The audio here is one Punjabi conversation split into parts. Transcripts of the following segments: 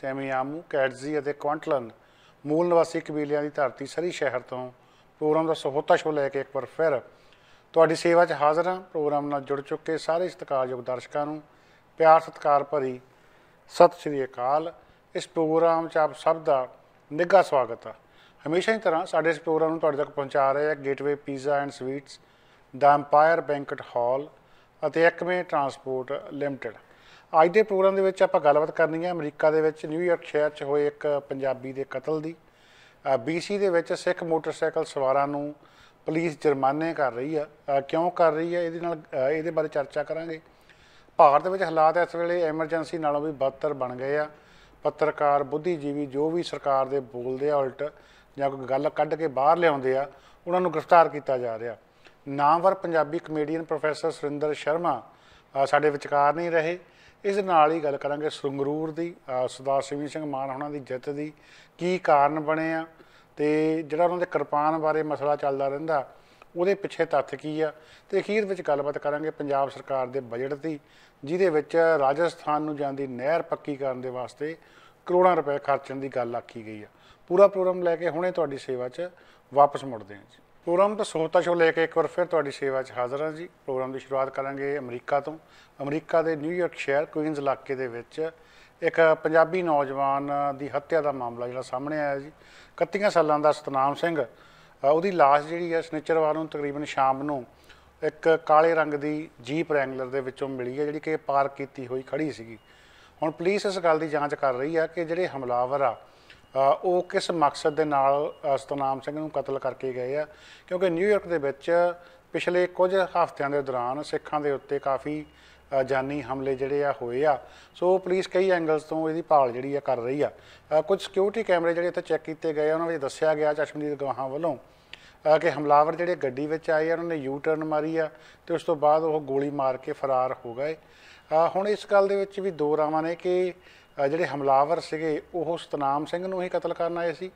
ਸੈਮੀਆਮੂ ਕੈਟਜ਼ੀ ਅਤੇ ਕੁਆਂਟਲਨ ਮੂਲ ਨਿਵਾਸੀ ਕਬੀਲਿਆਂ ਦੀ ਧਰਤੀ ਸਰੀ ਸ਼ਹਿਰ ਤੋਂ ਪ੍ਰੋਗਰਾਮ ਦਾ ਸਹੋਤਾ ਸ਼ੋ ਲੈ ਕੇ ਇੱਕ ਵਾਰ ਫਿਰ ਤੁਹਾਡੀ ਸੇਵਾ 'ਚ ਹਾਜ਼ਰ ਹਾਂ ਪ੍ਰੋਗਰਾਮ ਨਾਲ ਜੁੜ ਚੁੱਕੇ ਸਾਰੇ ਸਤਿਕਾਰਯੋਗ ਦਰਸ਼ਕਾਂ ਨੂੰ ਪਿਆਰ ਸਤਿਕਾਰ ਭਰੀ ਸਤਿ ਸ੍ਰੀ ਅਕਾਲ ਇਸ ਪ੍ਰੋਗਰਾਮ 'ਚ ਆਪ ਸਭ ਦਾ ਨਿੱਘਾ ਸਵਾਗਤ ਹੈ ਹਮੇਸ਼ਾ ਹੀ ਤਰ੍ਹਾਂ ਸਾਡੇ ਇਸ ਪ੍ਰੋਗਰਾਮ ਨੂੰ ਤੁਹਾਡੇ ਤੱਕ ਪਹੁੰਚਾ ਰਹੇ ਹੈ ਗੇਟਵੇ ਪੀਜ਼ਾ ਐਂਡ ਸਵੀਟਸ ਦਾ ਐਮਪਾਇਰ ਬੈਂਕਟ ਹਾਲ ਅਤੇ ਇੱਕਵੇਂ ਟਰਾਂਸਪੋਰਟ ਲਿਮਟਿਡ ਅੱਜ ਦੇ ਪ੍ਰੋਗਰਾਮ ਦੇ ਵਿੱਚ ਆਪਾਂ ਗੱਲਬਾਤ ਕਰਨੀ ਹੈ ਅਮਰੀਕਾ ਦੇ ਵਿੱਚ ਨਿਊਯਾਰਕ ਸ਼ਹਿਰ 'ਚ ਹੋਏ ਇੱਕ ਪੰਜਾਬੀ ਦੇ ਕਤਲ ਦੀ ਬੀਸੀ ਦੇ ਵਿੱਚ ਸਿੱਖ ਮੋਟਰਸਾਈਕਲ ਸਵਾਰਾਂ ਨੂੰ ਪੁਲਿਸ ਜੁਰਮਾਨੇ ਕਰ ਰਹੀ ਆ ਕਿਉਂ ਕਰ ਰਹੀ ਆ ਇਹਦੇ ਨਾਲ ਇਹਦੇ ਬਾਰੇ ਚਰਚਾ ਕਰਾਂਗੇ ਭਾਰਤ ਵਿੱਚ ਹਾਲਾਤ ਇਸ ਵੇਲੇ ਐਮਰਜੈਂਸੀ ਨਾਲੋਂ ਵੀ ਬਦਤਰ ਬਣ ਗਏ ਆ ਪੱਤਰਕਾਰ ਬੁੱਧੀਜੀਵੀ ਜੋ ਵੀ ਸਰਕਾਰ ਦੇ ਬੋਲਦੇ ਆ ਉਲਟ ਜਾਂ ਕੋਈ ਗੱਲ ਕੱਢ ਕੇ ਬਾਹਰ ਲਿਆਉਂਦੇ ਆ ਉਹਨਾਂ ਨੂੰ ਗ੍ਰਿਫਤਾਰ ਕੀਤਾ ਜਾ ਰਿਹਾ ਨਾਮਵਰ ਪੰਜਾਬੀ ਕਮੇਡੀਅਨ ਪ੍ਰੋਫੈਸਰ ਸੁਰਿੰਦਰ ਸ਼ਰਮਾ ਸਾਡੇ ਵਿਚਕਾਰ ਨਹੀਂ ਰਹੇ ਇਸ ਨਾਲ ਹੀ ਗੱਲ ਕਰਾਂਗੇ ਸੰਗਰੂਰ ਦੀ ਸਰਦਾਰ ਸਿਮੀ ਸਿੰਘ ਮਾਨ ਉਹਨਾਂ ਦੀ ਜਿੱਤ ਦੀ ਕੀ ਕਾਰਨ ਬਣੇ ਆ ਤੇ ਜਿਹੜਾ ਉਹਨਾਂ ਦੇ ਕਿਰਪਾਨ ਬਾਰੇ ਮਸਲਾ ਚੱਲਦਾ ਰਹਿੰਦਾ ਉਹਦੇ ਪਿੱਛੇ ਤੱਥ ਕੀ ਆ ਤੇ ਅਖੀਰ ਵਿੱਚ ਗੱਲਬਾਤ ਕਰਾਂਗੇ ਪੰਜਾਬ ਸਰਕਾਰ ਦੇ ਬਜਟ ਦੀ ਜਿਹਦੇ ਵਿੱਚ ਰਾਜਸਥਾਨ ਨੂੰ ਜਾਂਦੀ ਨਹਿਰ ਪੱਕੀ ਕਰਨ ਦੇ ਵਾਸਤੇ ਕਰੋੜਾਂ ਰੁਪਏ ਖਰਚਣ ਦੀ ਗੱਲ ਆਖੀ ਗਈ ਆ ਪੂਰਾ ਪ੍ਰੋਗਰਾਮ ਲੈ ਕੇ ਹੁਣੇ ਤੁਹਾਡੀ ਸੇਵਾ 'ਚ ਵਾਪਸ ਮੁੜਦੇ ਹਾਂ ਜੀ ਪ੍ਰੋਗਰਾਮ ਤੋਂ ਸੋਤਾ ਸ਼ੋ ਲੈ ਕੇ ਇੱਕ ਵਾਰ ਫਿਰ ਤੁਹਾਡੀ ਸੇਵਾ 'ਚ ਹਾਜ਼ਰ ਹਾਂ ਜੀ ਪ੍ਰੋਗਰਾਮ ਦੀ ਸ਼ੁਰੂਆਤ ਕਰਾਂਗੇ ਅਮਰੀਕਾ ਤੋਂ ਅਮਰੀਕਾ ਦੇ ਨਿਊਯਾਰਕ ਸ਼ਹਿਰ ਕੁਇਨਜ਼ ਇਲਾਕੇ ਦੇ ਵਿੱਚ ਇੱਕ ਪੰਜਾਬੀ ਨੌਜਵਾਨ ਦੀ ਹੱਤਿਆ ਦਾ ਮਾਮਲਾ ਜਿਹੜਾ ਸਾਹਮਣੇ ਆਇਆ ਜੀ 31 ਸਾਲਾਂ ਦਾ ਸਤਨਾਮ ਸਿੰਘ ਉਹਦੀ লাশ ਜਿਹੜੀ ਹੈ ਸਨੇਚਰਵਾਰ ਨੂੰ ਤਕਰੀਬਨ ਸ਼ਾਮ ਨੂੰ ਇੱਕ ਕਾਲੇ ਰੰਗ ਦੀ ਜੀਪ ਰੈਂਗਲਰ ਦੇ ਵਿੱਚੋਂ ਮਿਲੀ ਹੈ ਜਿਹੜੀ ਕਿ ਪਾਰਕ ਕੀਤੀ ਹੋਈ ਖੜੀ ਸੀਗੀ ਹੁਣ ਪੁਲਿਸ ਇਸ ਗੱਲ ਦੀ ਜਾਂਚ ਕਰ ਰਹੀ ਹੈ ਕਿ ਜਿਹੜੇ ਹਮਲਾਵਰ ਆ ਉਹ ਕਿਸ ਮਕਸਦ ਦੇ ਨਾਲ ਸਤਨਾਮ ਸਿੰਘ ਨੂੰ ਕਤਲ ਕਰਕੇ ਗਏ ਆ ਕਿਉਂਕਿ ਨਿਊਯਾਰਕ ਦੇ ਵਿੱਚ ਪਿਛਲੇ ਕੁਝ ਹਫ਼ਤਿਆਂ ਦੇ ਦੌਰਾਨ ਸਿੱਖਾਂ ਦੇ ਉੱਤੇ ਕਾਫੀ ਜਾਨੀ ਹਮਲੇ ਜਿਹੜੇ ਆ ਹੋਏ ਆ ਸੋ ਪੁਲਿਸ ਕਈ ਐਂਗਲਸ ਤੋਂ ਇਹਦੀ ਭਾਲ ਜਿਹੜੀ ਆ ਕਰ ਰਹੀ ਆ ਕੁਝ ਸਿਕਿਉਰਿਟੀ ਕੈਮਰੇ ਜਿਹੜੇ ਇੱਥੇ ਚੈੱਕ ਕੀਤੇ ਗਏ ਉਹਨਾਂ ਵਿੱਚ ਦੱਸਿਆ ਗਿਆ ਚਸ਼ਮਦੀਦ ਗਵਾਹਾਂ ਵੱਲੋਂ ਕਿ ਹਮਲਾਵਰ ਜਿਹੜੇ ਗੱਡੀ ਵਿੱਚ ਆਏ ਆ ਉਹਨਾਂ ਨੇ ਯੂ ਟਰਨ ਮਾਰੀ ਆ ਤੇ ਉਸ ਤੋਂ ਬਾਅਦ ਉਹ ਗੋਲੀ ਮਾਰ ਕੇ ਫਰਾਰ ਹੋ ਗਏ ਹੁਣ ਇਸ ਗੱਲ ਦੇ ਵਿੱਚ ਵੀ ਦੋ ਰਾਵਾਂ ਨੇ ਕਿ ਜਿਹੜੇ ਹਮਲਾਵਰ ਸੀਗੇ ਉਹ ਸਤਨਾਮ ਸਿੰਘ ਨੂੰ ਹੀ ਕਤਲ ਕਰਨ ਆਏ ਸੀ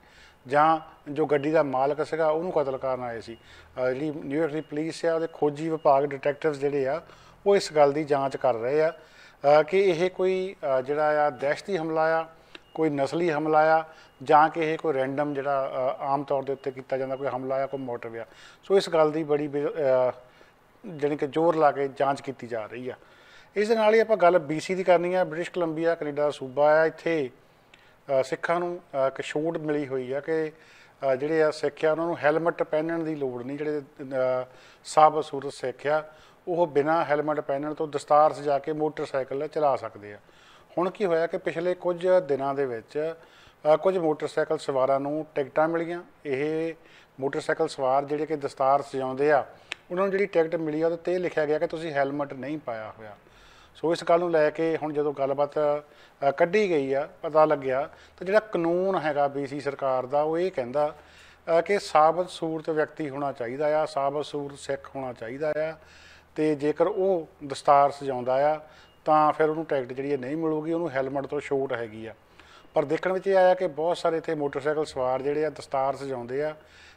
ਜਾਂ ਜੋ ਗੱਡੀ ਦਾ ਮਾਲਕ ਸੀਗਾ ਉਹਨੂੰ ਕਤਲ ਕਰਨ ਆਏ ਸੀ ਜਿਹੜੀ ਨਿਊਯਾਰਕ ਦੀ ਪੁਲਿਸ ਹੈ ਉਹਦੇ ਖੋਜੀ ਵਿਭਾਗ ਡਿਟੈਕਟਿਵਸ ਜਿਹੜੇ ਆ ਉਹ ਇਸ ਗੱਲ ਦੀ ਜਾਂਚ ਕਰ ਰਹੇ ਆ ਕਿ ਇਹ ਕੋਈ ਜਿਹੜਾ ਆ ਦਹਿਸ਼ਤੀ ਹਮਲਾ ਆ ਕੋਈ ਨਸਲੀ ਹਮਲਾ ਆ ਜਾਂ ਕਿ ਇਹ ਕੋਈ ਰੈਂਡਮ ਜਿਹੜਾ ਆਮ ਤੌਰ ਦੇ ਉੱਤੇ ਕੀਤਾ ਜਾਂਦਾ ਕੋਈ ਹਮਲਾ ਆ ਕੋਈ ਮੋਟਿਵ ਆ ਸੋ ਇਸ ਗੱਲ ਦੀ ਬੜੀ ਜਿਹੜੀ ਕਿ ਜ਼ੋਰ ਲਾ ਕੇ ਜਾਂਚ ਕੀਤੀ ਜਾ ਰਹੀ ਆ ਇਸ ਦੇ ਨਾਲ ਹੀ ਆਪਾਂ ਗੱਲ BC ਦੀ ਕਰਨੀ ਆ ਬ੍ਰਿਟਿਸ਼ ਕੋਲੰਬੀਆ ਕੈਨੇਡਾ ਦਾ ਸੂਬਾ ਹੈ ਇੱਥੇ ਸਿੱਖਾਂ ਨੂੰ ਇੱਕ ਛੋਟ ਮਿਲੀ ਹੋਈ ਆ ਕਿ ਜਿਹੜੇ ਆ ਸਿੱਖਿਆ ਉਹਨਾਂ ਨੂੰ ਹੈਲਮਟ ਪਹਿਨਣ ਦੀ ਲੋੜ ਨਹੀਂ ਜਿਹੜੇ ਸਾਬ ਸੂਰਤ ਸਿੱਖਿਆ ਉਹ ਬਿਨਾ ਹੈਲਮਟ ਪਹਿਨਣ ਤੋਂ ਦਸਤਾਰ ਸਜਾ ਕੇ ਮੋਟਰਸਾਈਕਲ ਚਲਾ ਸਕਦੇ ਆ ਹੁਣ ਕੀ ਹੋਇਆ ਕਿ ਪਿਛਲੇ ਕੁਝ ਦਿਨਾਂ ਦੇ ਵਿੱਚ ਕੁਝ ਮੋਟਰਸਾਈਕਲ ਸਵਾਰਾਂ ਨੂੰ ਟਿਕਟਾਂ ਮਿਲੀਆਂ ਇਹ ਮੋਟਰਸਾਈਕਲ ਸਵਾਰ ਜਿਹੜੇ ਕਿ ਦਸਤਾਰ ਸਜਾਉਂਦੇ ਆ ਉਹਨਾਂ ਨੂੰ ਜਿਹੜੀ ਟਿਕਟ ਮਿਲੀ ਆ ਉਹਦੇ ਤੇ ਲਿਖਿਆ ਗਿਆ ਕਿ ਤੁਸੀਂ ਹੈਲਮਟ ਨਹੀਂ ਪਾਇਆ ਹੋਇਆ ਸੋ ਇਸ ਗੱਲ ਨੂੰ ਲੈ ਕੇ ਹੁਣ ਜਦੋਂ ਗੱਲਬਾਤ ਕੱਢੀ ਗਈ ਆ ਪਤਾ ਲੱਗਿਆ ਤਾਂ ਜਿਹੜਾ ਕਾਨੂੰਨ ਹੈਗਾ ਬੀਸੀ ਸਰਕਾਰ ਦਾ ਉਹ ਇਹ ਕਹਿੰਦਾ ਕਿ ਸਾਬਤ ਸੂਰਤ ਵਿਅਕਤੀ ਹੋਣਾ ਚਾਹੀਦਾ ਆ ਸਾਬਤ ਸੂਰਤ ਸਿੱਖ ਹੋਣਾ ਚਾਹੀਦਾ ਆ ਤੇ ਜੇਕਰ ਉਹ ਦਸਤਾਰ ਸਜਾਉਂਦਾ ਆ ਤਾਂ ਫਿਰ ਉਹਨੂੰ ਟਿਕਟ ਜਿਹੜੀ ਨਹੀਂ ਮਿਲੂਗੀ ਉਹਨੂੰ ਹੈਲਮਟ ਤੋਂ ਛੋਟ ਹੈਗੀ ਆ ਪਰ ਦੇਖਣ ਵਿੱਚ ਇਹ ਆਇਆ ਕਿ ਬਹੁਤ ਸਾਰੇ ਇਥੇ ਮੋਟਰਸਾਈਕਲ ਸਵਾਰ ਜਿਹੜੇ ਆ ਦਸਤਾਰ ਸਜਾਉਂਦੇ ਆ